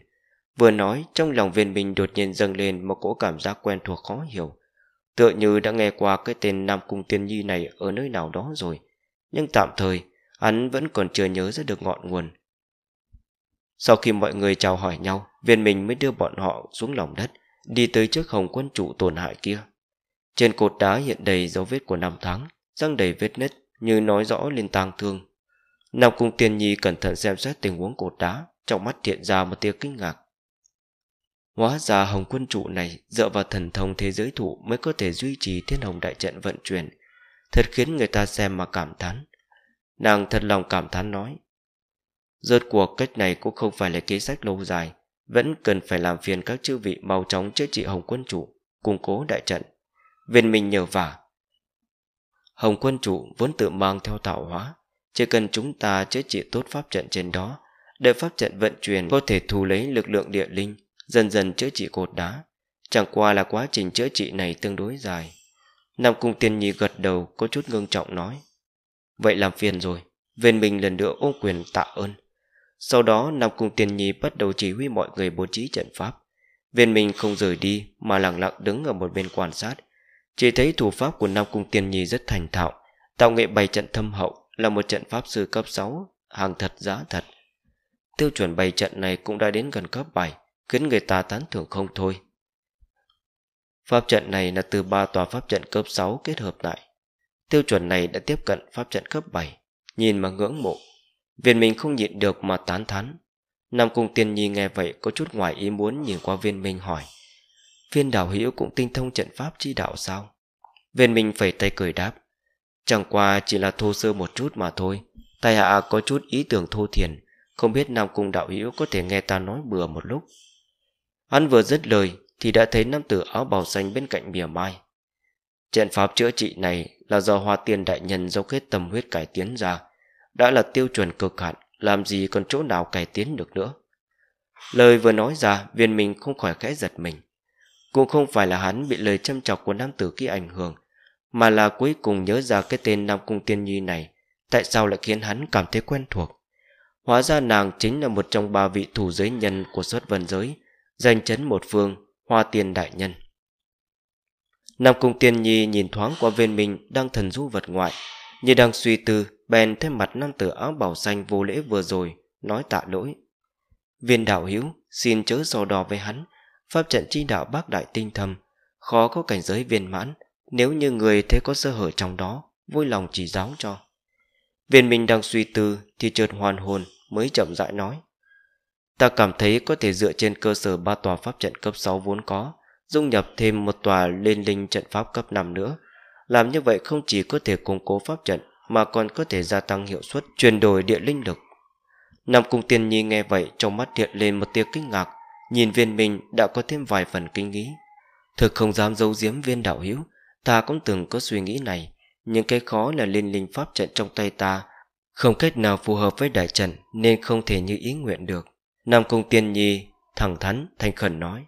Vừa nói trong lòng viên minh đột nhiên dâng lên Một cỗ cảm giác quen thuộc khó hiểu Tựa như đã nghe qua cái tên Nam Cung Tiên Nhi này ở nơi nào đó rồi Nhưng tạm thời Hắn vẫn còn chưa nhớ ra được ngọn nguồn Sau khi mọi người chào hỏi nhau Viên minh mới đưa bọn họ xuống lòng đất Đi tới trước hồng quân chủ tổn hại kia trên cột đá hiện đầy dấu vết của năm tháng, răng đầy vết nứt như nói rõ lên tang thương. Nam Cung Tiên Nhi cẩn thận xem xét tình huống cột đá, trong mắt hiện ra một tia kinh ngạc. Hóa ra hồng quân trụ này dựa vào thần thông thế giới thụ mới có thể duy trì thiên hồng đại trận vận chuyển. Thật khiến người ta xem mà cảm thán. Nàng thật lòng cảm thán nói. Rốt cuộc cách này cũng không phải là kế sách lâu dài, vẫn cần phải làm phiền các chư vị mau chóng chữa trị hồng quân chủ, củng cố đại trận viên minh nhờ vả Hồng quân trụ vốn tự mang theo tạo hóa Chỉ cần chúng ta chữa trị tốt pháp trận trên đó Đợi pháp trận vận chuyển có thể thu lấy lực lượng địa linh Dần dần chữa trị cột đá Chẳng qua là quá trình chữa trị này tương đối dài Nam Cung Tiên Nhi gật đầu có chút ngưng trọng nói Vậy làm phiền rồi Viên Minh lần nữa ôm quyền tạ ơn Sau đó Nam Cung Tiên Nhi bắt đầu chỉ huy mọi người bố trí trận pháp Viên Minh không rời đi mà lặng lặng đứng ở một bên quan sát chỉ thấy thủ pháp của Nam Cung Tiên Nhi rất thành thạo Tạo nghệ bày trận thâm hậu Là một trận pháp sư cấp 6 Hàng thật giá thật Tiêu chuẩn bày trận này cũng đã đến gần cấp 7 Khiến người ta tán thưởng không thôi Pháp trận này là từ ba tòa pháp trận cấp 6 kết hợp lại Tiêu chuẩn này đã tiếp cận pháp trận cấp 7 Nhìn mà ngưỡng mộ Viên Minh không nhịn được mà tán thán Nam Cung Tiên Nhi nghe vậy có chút ngoài ý muốn nhìn qua viên Minh hỏi Viên đạo hữu cũng tinh thông trận pháp chi đạo sao Viên Minh phẩy tay cười đáp Chẳng qua chỉ là thô sơ một chút mà thôi Tài hạ có chút ý tưởng thô thiền Không biết Nam Cung đạo hữu có thể nghe ta nói bừa một lúc Hắn vừa dứt lời Thì đã thấy nam tử áo bào xanh bên cạnh bìa mai Trận pháp chữa trị này Là do hoa tiên đại nhân dấu kết tâm huyết cải tiến ra Đã là tiêu chuẩn cực hạn Làm gì còn chỗ nào cải tiến được nữa Lời vừa nói ra Viên Minh không khỏi khẽ giật mình cũng không phải là hắn bị lời châm chọc của nam tử kia ảnh hưởng Mà là cuối cùng nhớ ra cái tên Nam Cung Tiên Nhi này Tại sao lại khiến hắn cảm thấy quen thuộc Hóa ra nàng chính là một trong ba vị thủ giới nhân của xuất vân giới Danh chấn một phương, hoa tiên đại nhân Nam Cung Tiên Nhi nhìn thoáng qua viên mình đang thần du vật ngoại Như đang suy tư, bèn thêm mặt nam tử áo bảo xanh vô lễ vừa rồi Nói tạ lỗi Viên đạo hữu xin chớ so đo với hắn pháp trận chi đạo bác đại tinh thầm khó có cảnh giới viên mãn nếu như người thấy có sơ hở trong đó vui lòng chỉ giáo cho viên minh đang suy tư thì chợt hoàn hồn mới chậm rãi nói ta cảm thấy có thể dựa trên cơ sở ba tòa pháp trận cấp 6 vốn có dung nhập thêm một tòa liên linh trận pháp cấp 5 nữa làm như vậy không chỉ có thể củng cố pháp trận mà còn có thể gia tăng hiệu suất chuyển đổi địa linh lực Nam Cung Tiên Nhi nghe vậy trong mắt hiện lên một tia kinh ngạc Nhìn viên mình đã có thêm vài phần kinh nghĩ Thực không dám giấu giếm viên đạo hữu Ta cũng từng có suy nghĩ này Nhưng cái khó là liên linh pháp trận trong tay ta Không cách nào phù hợp với đại trận Nên không thể như ý nguyện được Nam Cung Tiên Nhi thẳng thắn thành khẩn nói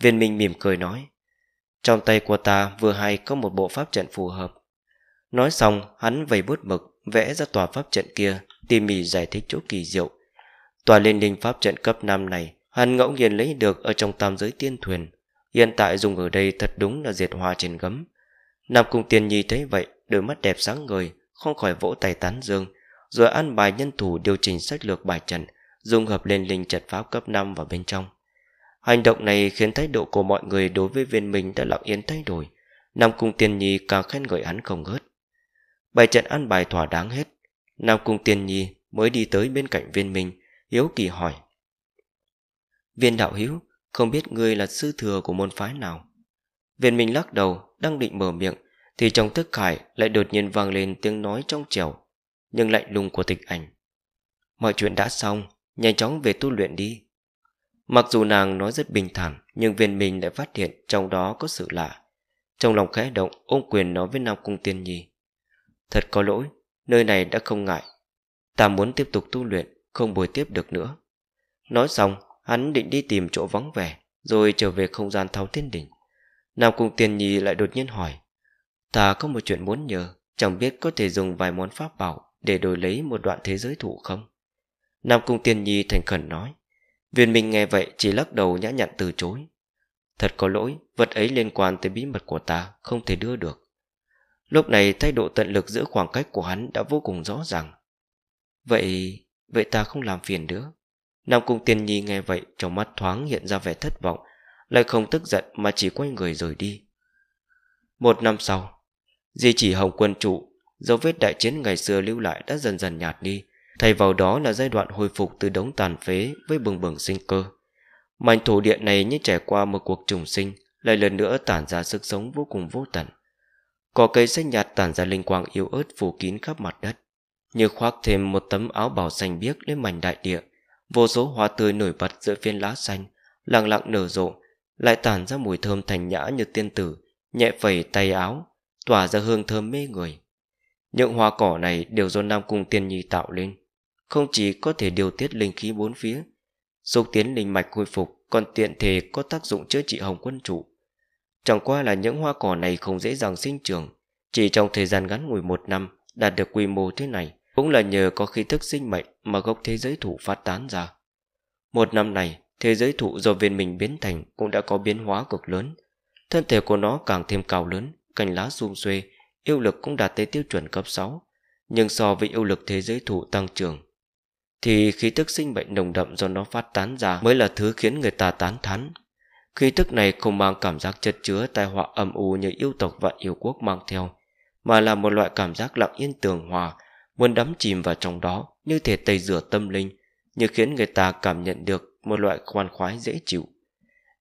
Viên Minh mỉm cười nói Trong tay của ta vừa hay có một bộ pháp trận phù hợp Nói xong hắn vầy bút mực Vẽ ra tòa pháp trận kia Tỉ mỉ giải thích chỗ kỳ diệu Tòa liên linh pháp trận cấp năm này Hắn ngẫu nhiên lấy được ở trong tam giới tiên thuyền Hiện tại dùng ở đây thật đúng là diệt hoa trên gấm nam cung tiền nhi thấy vậy Đôi mắt đẹp sáng ngời Không khỏi vỗ tay tán dương Rồi ăn bài nhân thủ điều chỉnh sách lược bài trận Dung hợp lên linh chật pháp cấp 5 vào bên trong Hành động này khiến thái độ của mọi người đối với viên minh đã lặng yên thay đổi Nam Cung Tiên Nhi càng khen ngợi hắn không ngớt Bài trận ăn bài thỏa đáng hết Nam Cung Tiên Nhi mới đi tới bên cạnh viên minh Hiếu kỳ hỏi Viên đạo hữu Không biết ngươi là sư thừa của môn phái nào Viên Minh lắc đầu Đang định mở miệng Thì trong tức khải lại đột nhiên vang lên tiếng nói trong trẻo Nhưng lạnh lùng của tịch ảnh Mọi chuyện đã xong Nhanh chóng về tu luyện đi Mặc dù nàng nói rất bình thản Nhưng viên mình lại phát hiện trong đó có sự lạ Trong lòng khẽ động Ôm quyền nói với Nam Cung Tiên Nhi Thật có lỗi Nơi này đã không ngại Ta muốn tiếp tục tu luyện Không bồi tiếp được nữa Nói xong Hắn định đi tìm chỗ vắng vẻ Rồi trở về không gian thao thiên đỉnh Nam Cung Tiên Nhi lại đột nhiên hỏi Ta có một chuyện muốn nhờ Chẳng biết có thể dùng vài món pháp bảo Để đổi lấy một đoạn thế giới thụ không Nam Cung Tiên Nhi thành khẩn nói Viên Minh nghe vậy chỉ lắc đầu nhã nhặn từ chối Thật có lỗi Vật ấy liên quan tới bí mật của ta Không thể đưa được Lúc này thái độ tận lực giữa khoảng cách của hắn Đã vô cùng rõ ràng Vậy Vậy ta không làm phiền nữa Nam Cung Tiên Nhi nghe vậy Trong mắt thoáng hiện ra vẻ thất vọng Lại không tức giận mà chỉ quay người rời đi Một năm sau Di chỉ Hồng Quân Trụ Dấu vết đại chiến ngày xưa lưu lại đã dần dần nhạt đi Thay vào đó là giai đoạn hồi phục từ đống tàn phế với bừng bừng sinh cơ Mảnh thổ địa này như trải qua một cuộc trùng sinh Lại lần nữa tản ra sức sống vô cùng vô tận Cỏ cây xanh nhạt tản ra linh quang yêu ớt phủ kín khắp mặt đất Như khoác thêm một tấm áo bảo xanh biếc lên mảnh đại địa Vô số hoa tươi nổi bật giữa phiên lá xanh Lặng lặng nở rộ Lại tản ra mùi thơm thành nhã như tiên tử Nhẹ phẩy tay áo Tỏa ra hương thơm mê người Những hoa cỏ này đều do Nam Cung Tiên Nhi tạo lên Không chỉ có thể điều tiết linh khí bốn phía Xúc tiến linh mạch khôi phục Còn tiện thể có tác dụng chữa trị hồng quân trụ Chẳng qua là những hoa cỏ này không dễ dàng sinh trưởng Chỉ trong thời gian ngắn ngủi một năm Đạt được quy mô thế này cũng là nhờ có khí thức sinh mệnh mà gốc thế giới thụ phát tán ra. Một năm này, thế giới thụ do viên mình biến thành cũng đã có biến hóa cực lớn. Thân thể của nó càng thêm cao lớn, cành lá xung xuê, yêu lực cũng đạt tới tiêu chuẩn cấp 6. Nhưng so với yêu lực thế giới thụ tăng trưởng, thì khí tức sinh mệnh nồng đậm do nó phát tán ra mới là thứ khiến người ta tán thán. Khí tức này không mang cảm giác chất chứa tai họa âm u như yêu tộc và yêu quốc mang theo, mà là một loại cảm giác lặng yên tường hòa, muốn đắm chìm vào trong đó như thể tẩy rửa tâm linh, như khiến người ta cảm nhận được một loại khoan khoái dễ chịu.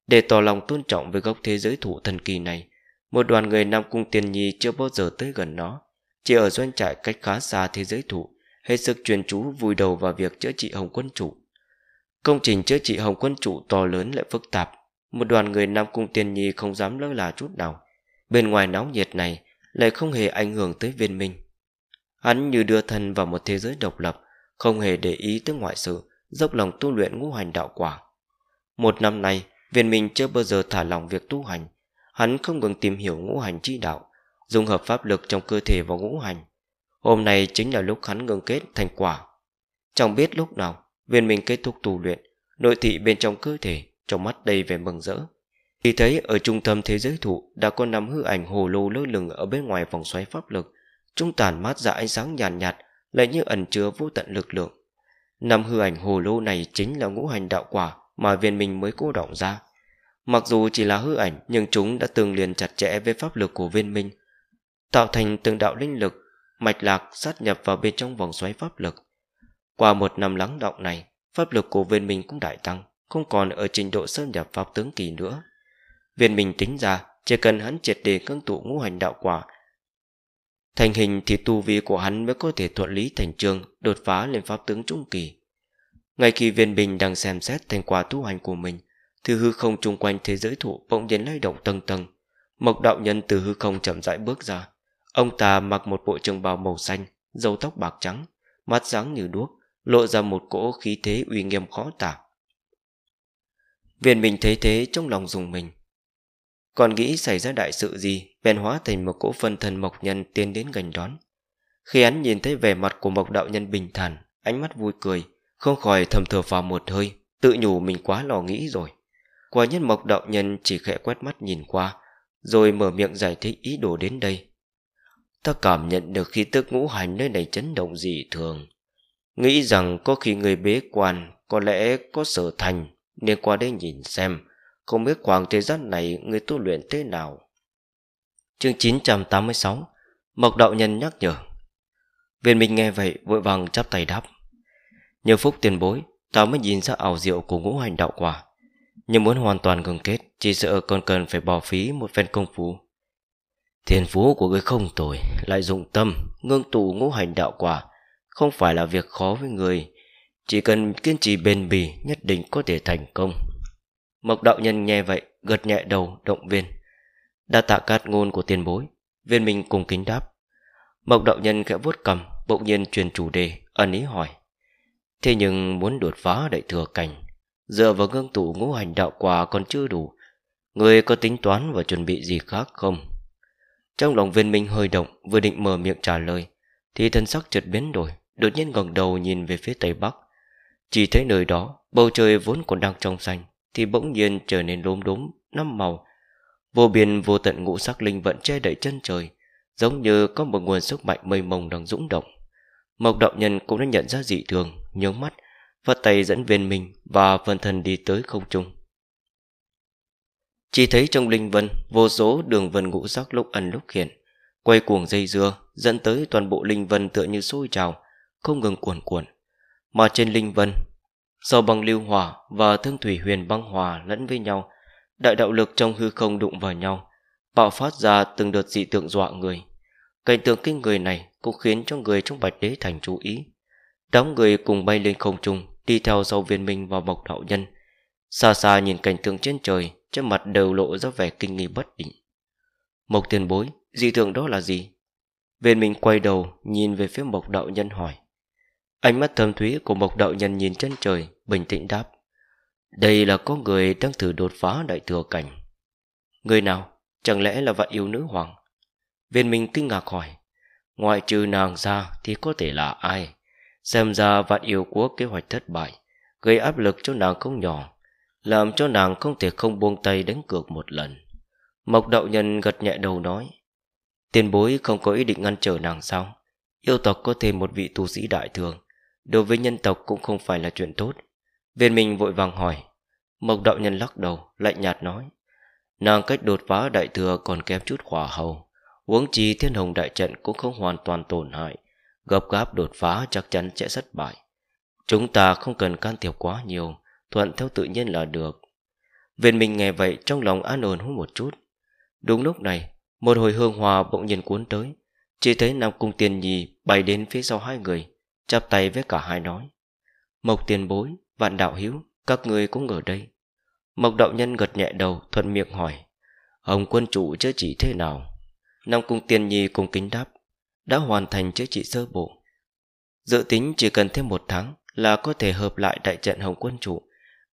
Để tỏ lòng tôn trọng với gốc thế giới thụ thần kỳ này, một đoàn người Nam Cung Tiên Nhi chưa bao giờ tới gần nó, chỉ ở doanh trại cách khá xa thế giới thụ, hết sức chuyên chú vùi đầu vào việc chữa trị Hồng Quân chủ. Công trình chữa trị Hồng Quân chủ to lớn lại phức tạp, một đoàn người Nam Cung Tiên Nhi không dám lơ là chút nào. Bên ngoài nóng nhiệt này lại không hề ảnh hưởng tới viên minh. Hắn như đưa thân vào một thế giới độc lập Không hề để ý tới ngoại sự Dốc lòng tu luyện ngũ hành đạo quả Một năm nay Viên mình chưa bao giờ thả lòng việc tu hành Hắn không ngừng tìm hiểu ngũ hành chi đạo Dùng hợp pháp lực trong cơ thể vào ngũ hành Hôm nay chính là lúc hắn ngừng kết thành quả Chẳng biết lúc nào Viên mình kết thúc tu luyện Nội thị bên trong cơ thể Trong mắt đầy vẻ mừng rỡ Khi thấy ở trung tâm thế giới thụ Đã có nắm hư ảnh hồ lô lơ lửng Ở bên ngoài vòng xoáy pháp lực trung tàn mát ra ánh sáng nhàn nhạt, nhạt lại như ẩn chứa vô tận lực lượng. Năm hư ảnh hồ lô này chính là ngũ hành đạo quả mà viên minh mới cô động ra. Mặc dù chỉ là hư ảnh nhưng chúng đã tương liền chặt chẽ với pháp lực của viên minh, tạo thành từng đạo linh lực, mạch lạc sát nhập vào bên trong vòng xoáy pháp lực. Qua một năm lắng động này, pháp lực của viên minh cũng đại tăng, không còn ở trình độ xâm nhập pháp tướng kỳ nữa. Viên minh tính ra, chỉ cần hắn triệt đề cương tụ ngũ hành đạo quả Thành hình thì tu vi của hắn mới có thể thuận lý thành trường đột phá lên pháp tướng trung kỳ. Ngay khi viên bình đang xem xét thành quả tu hành của mình, thì hư không chung quanh thế giới thụ bỗng nhiên lay động tầng tầng. Mộc đạo nhân từ hư không chậm rãi bước ra. Ông ta mặc một bộ trường bào màu xanh, râu tóc bạc trắng, mắt sáng như đuốc, lộ ra một cỗ khí thế uy nghiêm khó tả. Viên bình thấy thế trong lòng dùng mình, còn nghĩ xảy ra đại sự gì Bèn hóa thành một cỗ phân thần mộc nhân tiến đến gần đón Khi hắn nhìn thấy vẻ mặt của mộc đạo nhân bình thản Ánh mắt vui cười Không khỏi thầm thở vào một hơi Tự nhủ mình quá lo nghĩ rồi Quả nhân mộc đạo nhân chỉ khẽ quét mắt nhìn qua Rồi mở miệng giải thích ý đồ đến đây Ta cảm nhận được khi tức ngũ hành nơi này chấn động dị thường Nghĩ rằng có khi người bế quan Có lẽ có sở thành Nên qua đây nhìn xem không biết khoảng thời gian này Người tu luyện thế nào Chương 986 Mộc đạo nhân nhắc nhở Viên Minh nghe vậy vội vàng chắp tay đáp Nhờ phúc tiền bối Ta mới nhìn ra ảo diệu của ngũ hành đạo quả Nhưng muốn hoàn toàn gần kết Chỉ sợ còn cần phải bỏ phí một phen công phu Thiên phú của người không tồi Lại dụng tâm Ngưng tụ ngũ hành đạo quả Không phải là việc khó với người Chỉ cần kiên trì bền bỉ Nhất định có thể thành công Mộc đạo nhân nghe vậy, gật nhẹ đầu, động viên. Đa tạ cát ngôn của tiền bối, viên minh cùng kính đáp. Mộc đạo nhân khẽ vuốt cầm, bỗng nhiên truyền chủ đề, ẩn ý hỏi. Thế nhưng muốn đột phá đại thừa cảnh, dựa vào ngưng tụ ngũ hành đạo quả còn chưa đủ. Người có tính toán và chuẩn bị gì khác không? Trong lòng viên minh hơi động, vừa định mở miệng trả lời, thì thân sắc chợt biến đổi, đột nhiên ngẩng đầu nhìn về phía tây bắc. Chỉ thấy nơi đó, bầu trời vốn còn đang trong xanh, thì bỗng nhiên trở nên lốm đốm năm màu vô biên vô tận ngũ sắc linh vận che đậy chân trời giống như có một nguồn sức mạnh mây mông đang dũng động mộc đạo nhân cũng đã nhận ra dị thường nhướng mắt và tay dẫn viên mình và vân thần đi tới không trung chỉ thấy trong linh vân vô số đường vân ngũ sắc lúc ẩn lúc hiện quay cuồng dây dưa dẫn tới toàn bộ linh vân tựa như sôi trào không ngừng cuồn cuộn mà trên linh vân sau băng lưu hỏa và thương thủy huyền băng hòa lẫn với nhau, đại đạo lực trong hư không đụng vào nhau, bạo phát ra từng đợt dị tượng dọa người. Cảnh tượng kinh người này cũng khiến cho người trong bạch đế thành chú ý. Đám người cùng bay lên không trung, đi theo sau viên minh và bọc đạo nhân. Xa xa nhìn cảnh tượng trên trời, trên mặt đều lộ ra vẻ kinh nghi bất định. Mộc tiền bối, dị tượng đó là gì? Viên minh quay đầu, nhìn về phía mộc đạo nhân hỏi. Ánh mắt thâm thúy của mộc đạo nhân nhìn chân trời, bình tĩnh đáp. Đây là có người đang thử đột phá đại thừa cảnh. Người nào? Chẳng lẽ là vạn yêu nữ hoàng? Viên minh kinh ngạc hỏi. Ngoại trừ nàng ra thì có thể là ai? Xem ra vạn yêu của kế hoạch thất bại, gây áp lực cho nàng không nhỏ, làm cho nàng không thể không buông tay đánh cược một lần. Mộc đạo nhân gật nhẹ đầu nói. Tiền bối không có ý định ngăn trở nàng sao? Yêu tộc có thêm một vị tu sĩ đại thường Đối với nhân tộc cũng không phải là chuyện tốt Viên minh vội vàng hỏi Mộc đạo nhân lắc đầu lạnh nhạt nói Nàng cách đột phá đại thừa còn kém chút hỏa hầu Uống chi thiên hồng đại trận cũng không hoàn toàn tổn hại Gập gáp đột phá chắc chắn sẽ thất bại Chúng ta không cần can thiệp quá nhiều Thuận theo tự nhiên là được Viên minh nghe vậy trong lòng an ổn hơn một chút Đúng lúc này Một hồi hương hòa bỗng nhiên cuốn tới Chỉ thấy Nam Cung Tiền Nhi bay đến phía sau hai người chắp tay với cả hai nói Mộc tiền bối, vạn đạo hiếu, các người cũng ở đây Mộc đạo nhân gật nhẹ đầu, thuận miệng hỏi Hồng quân chủ chữa trị thế nào? Nam cung tiền nhi cùng kính đáp Đã hoàn thành chữa trị sơ bộ Dự tính chỉ cần thêm một tháng là có thể hợp lại đại trận Hồng quân chủ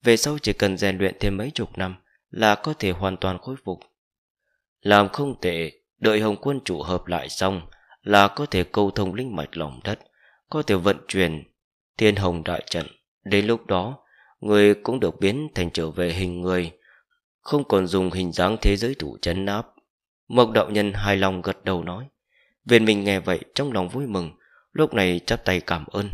Về sau chỉ cần rèn luyện thêm mấy chục năm là có thể hoàn toàn khôi phục Làm không tệ, đợi Hồng quân chủ hợp lại xong là có thể câu thông linh mạch lòng đất có thể vận chuyển thiên hồng đại trận. Đến lúc đó, người cũng được biến thành trở về hình người, không còn dùng hình dáng thế giới thủ chấn áp. Mộc đạo nhân hài lòng gật đầu nói. Viên mình nghe vậy trong lòng vui mừng, lúc này chắp tay cảm ơn.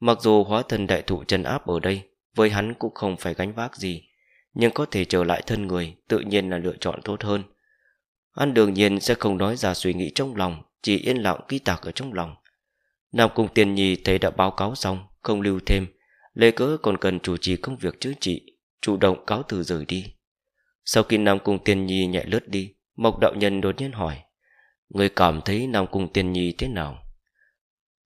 Mặc dù hóa thân đại thụ chân áp ở đây, với hắn cũng không phải gánh vác gì, nhưng có thể trở lại thân người tự nhiên là lựa chọn tốt hơn. Hắn đương nhiên sẽ không nói ra suy nghĩ trong lòng, chỉ yên lặng ghi tạc ở trong lòng. Nam Cung Tiên Nhi thấy đã báo cáo xong Không lưu thêm Lê cỡ còn cần chủ trì công việc chữa trị Chủ động cáo từ rời đi Sau khi Nam Cung Tiên Nhi nhẹ lướt đi Mộc đạo nhân đột nhiên hỏi Người cảm thấy Nam Cung Tiên Nhi thế nào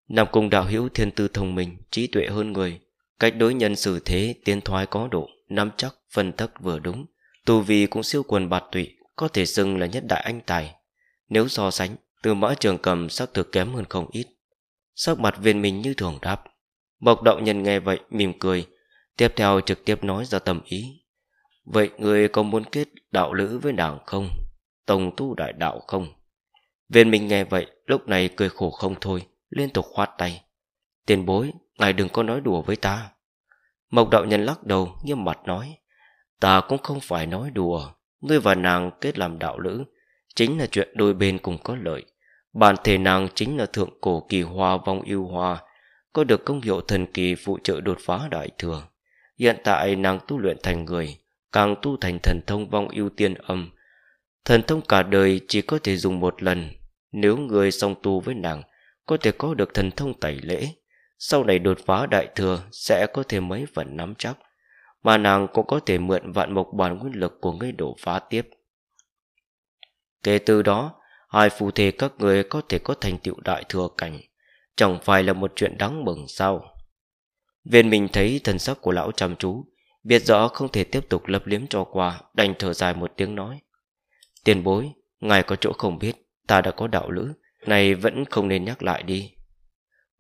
Nam Cung đạo hữu thiên tư thông minh Trí tuệ hơn người Cách đối nhân xử thế tiến thoái có độ Nắm chắc phân thức vừa đúng Tù vì cũng siêu quần bạt tụy Có thể xưng là nhất đại anh tài Nếu so sánh Từ mã trường cầm xác thực kém hơn không ít Sắc mặt viên mình như thường đáp Mộc động nhân nghe vậy mỉm cười Tiếp theo trực tiếp nói ra tầm ý Vậy người có muốn kết đạo lữ với nàng không? tông tu đại đạo không? Viên mình nghe vậy lúc này cười khổ không thôi Liên tục khoát tay Tiền bối, ngài đừng có nói đùa với ta Mộc đạo nhân lắc đầu nghiêm mặt nói Ta cũng không phải nói đùa Ngươi và nàng kết làm đạo lữ Chính là chuyện đôi bên cùng có lợi Bản thể nàng chính là thượng cổ kỳ hoa vong yêu hoa Có được công hiệu thần kỳ phụ trợ đột phá đại thừa Hiện tại nàng tu luyện thành người Càng tu thành thần thông vong yêu tiên âm Thần thông cả đời chỉ có thể dùng một lần Nếu người song tu với nàng Có thể có được thần thông tẩy lễ Sau này đột phá đại thừa Sẽ có thể mấy phần nắm chắc Mà nàng cũng có thể mượn vạn mộc bản nguyên lực của người đổ phá tiếp Kể từ đó Hai phù thể các người có thể có thành tựu đại thừa cảnh Chẳng phải là một chuyện đáng mừng sao Viên mình thấy thần sắc của lão chăm chú Biết rõ không thể tiếp tục lập liếm cho qua Đành thở dài một tiếng nói Tiền bối Ngài có chỗ không biết Ta đã có đạo lữ Này vẫn không nên nhắc lại đi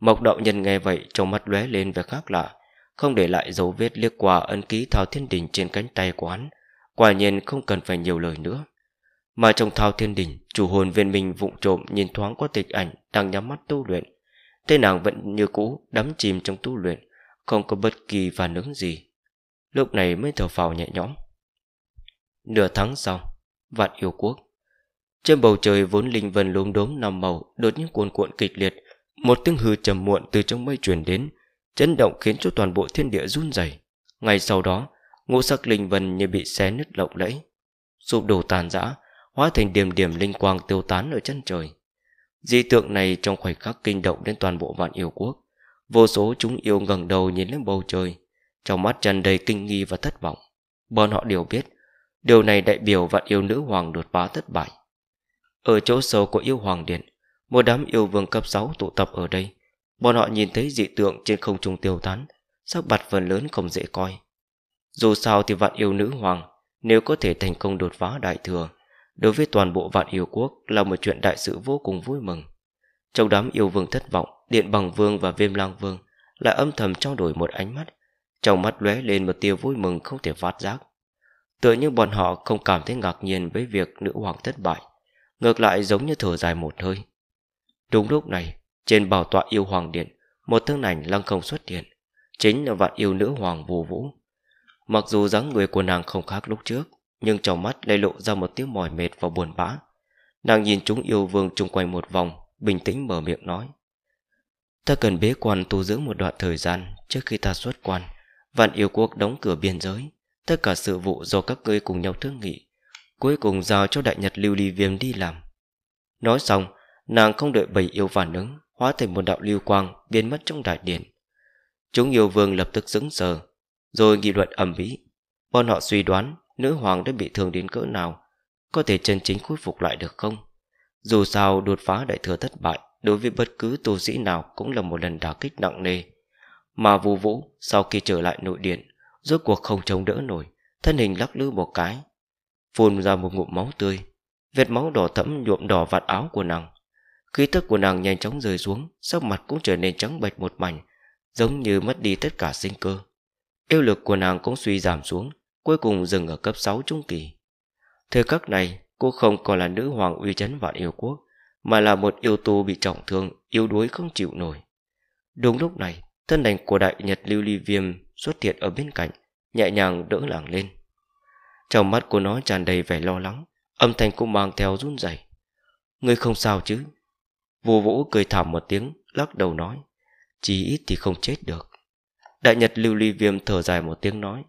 Mộc đạo nhân nghe vậy Trong mắt lóe lên vẻ khác lạ Không để lại dấu vết liếc qua ân ký thao thiên đình Trên cánh tay của hắn Quả nhiên không cần phải nhiều lời nữa mà trong thao thiên đỉnh Chủ hồn viên minh vụng trộm nhìn thoáng qua tịch ảnh Đang nhắm mắt tu luyện Thế nàng vẫn như cũ đắm chìm trong tu luyện Không có bất kỳ phản ứng gì Lúc này mới thở phào nhẹ nhõm Nửa tháng sau Vạn yêu quốc Trên bầu trời vốn linh vần lốm đốm nằm màu Đột nhiên cuồn cuộn kịch liệt Một tiếng hư trầm muộn từ trong mây truyền đến Chấn động khiến cho toàn bộ thiên địa run rẩy. Ngay sau đó Ngũ sắc linh vần như bị xé nứt lộng lẫy Sụp đổ tàn rã hóa thành điểm điểm linh quang tiêu tán ở chân trời. Di tượng này trong khoảnh khắc kinh động đến toàn bộ vạn yêu quốc. Vô số chúng yêu ngẩng đầu nhìn lên bầu trời, trong mắt tràn đầy kinh nghi và thất vọng. Bọn họ đều biết, điều này đại biểu vạn yêu nữ hoàng đột phá thất bại. Ở chỗ sâu của yêu hoàng điện, một đám yêu vương cấp 6 tụ tập ở đây. Bọn họ nhìn thấy dị tượng trên không trung tiêu tán, sắc mặt phần lớn không dễ coi. Dù sao thì vạn yêu nữ hoàng, nếu có thể thành công đột phá đại thừa, đối với toàn bộ vạn yêu quốc là một chuyện đại sự vô cùng vui mừng. Trong đám yêu vương thất vọng, Điện Bằng Vương và Viêm Lang Vương lại âm thầm trao đổi một ánh mắt, trong mắt lóe lên một tia vui mừng không thể phát giác. Tựa như bọn họ không cảm thấy ngạc nhiên với việc nữ hoàng thất bại, ngược lại giống như thở dài một hơi. Đúng lúc này, trên bảo tọa yêu hoàng điện, một thương ảnh lăng không xuất hiện, chính là vạn yêu nữ hoàng Vũ Vũ. Mặc dù dáng người của nàng không khác lúc trước, nhưng trong mắt lại lộ ra một tiếng mỏi mệt và buồn bã. Nàng nhìn chúng yêu vương chung quanh một vòng, bình tĩnh mở miệng nói. Ta cần bế quan tu dưỡng một đoạn thời gian trước khi ta xuất quan. Vạn yêu quốc đóng cửa biên giới, tất cả sự vụ do các ngươi cùng nhau thương nghị. Cuối cùng giao cho đại nhật lưu ly viêm đi làm. Nói xong, nàng không đợi bầy yêu phản ứng, hóa thành một đạo lưu quang biến mất trong đại điện. Chúng yêu vương lập tức sững sờ, rồi nghị luận ẩm mỹ. Bọn họ suy đoán nữ hoàng đã bị thương đến cỡ nào có thể chân chính khôi phục lại được không dù sao đột phá đại thừa thất bại đối với bất cứ tu sĩ nào cũng là một lần đả kích nặng nề mà vũ vũ sau khi trở lại nội điện rốt cuộc không chống đỡ nổi thân hình lắc lư một cái phun ra một ngụm máu tươi vệt máu đỏ thẫm nhuộm đỏ vạt áo của nàng khí tức của nàng nhanh chóng rơi xuống sắc mặt cũng trở nên trắng bệch một mảnh giống như mất đi tất cả sinh cơ yêu lực của nàng cũng suy giảm xuống cuối cùng dừng ở cấp 6 trung kỳ. Thời khắc này, cô không còn là nữ hoàng uy chấn vạn yêu quốc, mà là một yêu tu bị trọng thương, yếu đuối không chịu nổi. Đúng lúc này, thân đành của đại nhật lưu ly viêm xuất hiện ở bên cạnh, nhẹ nhàng đỡ lảng lên. Trong mắt của nó tràn đầy vẻ lo lắng, âm thanh cũng mang theo run rẩy. người không sao chứ? Vô vũ cười thảm một tiếng, lắc đầu nói. Chỉ ít thì không chết được. Đại nhật lưu ly viêm thở dài một tiếng nói.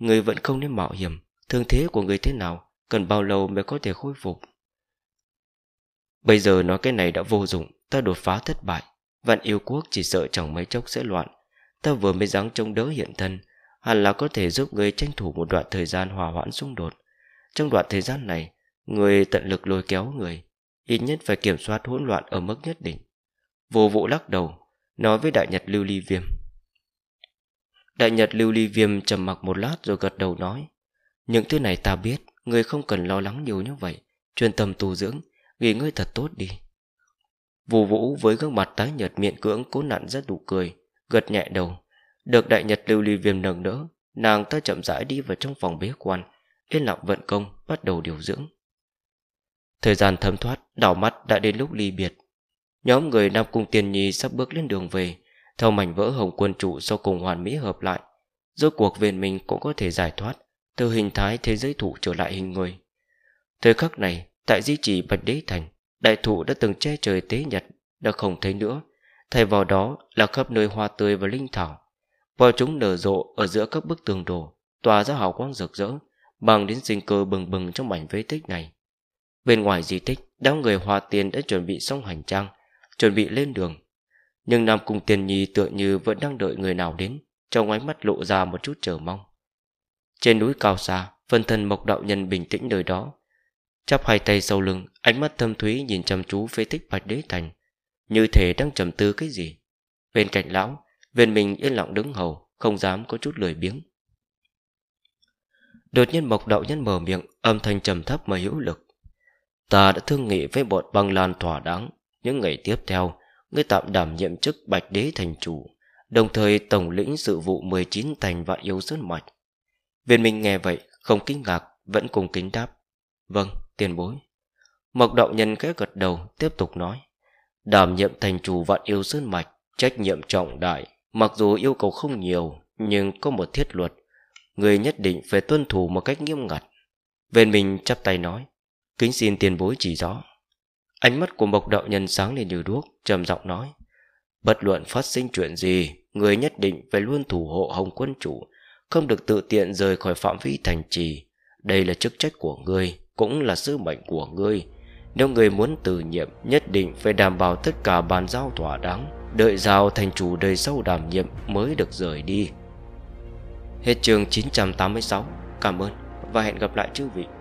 Người vẫn không nên mạo hiểm Thương thế của người thế nào Cần bao lâu mới có thể khôi phục Bây giờ nói cái này đã vô dụng Ta đột phá thất bại Vạn yêu quốc chỉ sợ chẳng mấy chốc sẽ loạn Ta vừa mới dáng chống đỡ hiện thân Hẳn là có thể giúp người tranh thủ một đoạn thời gian hòa hoãn xung đột Trong đoạn thời gian này Người tận lực lôi kéo người Ít nhất phải kiểm soát hỗn loạn ở mức nhất định Vô vụ lắc đầu Nói với đại nhật lưu ly viêm Đại Nhật lưu ly viêm trầm mặc một lát rồi gật đầu nói Những thứ này ta biết Người không cần lo lắng nhiều như vậy Chuyên tâm tu dưỡng Nghỉ ngơi thật tốt đi Vũ vũ với gương mặt tái nhật miệng cưỡng cố nặn rất đủ cười Gật nhẹ đầu Được đại nhật lưu ly viêm nâng đỡ Nàng ta chậm rãi đi vào trong phòng bế quan Yên lặng vận công bắt đầu điều dưỡng Thời gian thấm thoát Đảo mắt đã đến lúc ly biệt Nhóm người Nam Cung Tiền Nhi sắp bước lên đường về theo mảnh vỡ hồng quân trụ sau cùng hoàn mỹ hợp lại rốt cuộc viên minh cũng có thể giải thoát từ hình thái thế giới thủ trở lại hình người thời khắc này tại di trì bạch đế thành đại thụ đã từng che trời tế nhật đã không thấy nữa thay vào đó là khắp nơi hoa tươi và linh thảo bò chúng nở rộ ở giữa các bức tường đổ tòa ra hào quang rực rỡ bằng đến sinh cơ bừng bừng trong mảnh vế tích này bên ngoài di tích đám người hoa tiên đã chuẩn bị xong hành trang chuẩn bị lên đường nhưng Nam Cung Tiền Nhi tựa như vẫn đang đợi người nào đến Trong ánh mắt lộ ra một chút chờ mong Trên núi cao xa Phân thân mộc đạo nhân bình tĩnh nơi đó Chắp hai tay sau lưng Ánh mắt thâm thúy nhìn chăm chú phế tích bạch đế thành Như thể đang trầm tư cái gì Bên cạnh lão Viên mình yên lặng đứng hầu Không dám có chút lười biếng Đột nhiên mộc đạo nhân mở miệng Âm thanh trầm thấp mà hữu lực Ta đã thương nghị với bọn băng lan thỏa đáng Những ngày tiếp theo ngươi tạm đảm nhiệm chức bạch đế thành chủ, đồng thời tổng lĩnh sự vụ 19 thành vạn yêu sơn mạch. Viên Minh nghe vậy, không kinh ngạc, vẫn cùng kính đáp. Vâng, tiền bối. Mộc đạo nhân khẽ gật đầu, tiếp tục nói. Đảm nhiệm thành chủ vạn yêu sơn mạch, trách nhiệm trọng đại, mặc dù yêu cầu không nhiều, nhưng có một thiết luật. Người nhất định phải tuân thủ một cách nghiêm ngặt. Viên Minh chắp tay nói. Kính xin tiền bối chỉ rõ. Ánh mắt của mộc đạo nhân sáng lên như đuốc, trầm giọng nói. Bất luận phát sinh chuyện gì, người nhất định phải luôn thủ hộ Hồng quân chủ, không được tự tiện rời khỏi phạm vi thành trì. Đây là chức trách của ngươi, cũng là sứ mệnh của ngươi. Nếu người muốn từ nhiệm Nhất định phải đảm bảo tất cả bàn giao thỏa đáng Đợi giao thành chủ đời sau đảm nhiệm Mới được rời đi Hết chương 986 Cảm ơn và hẹn gặp lại chư vị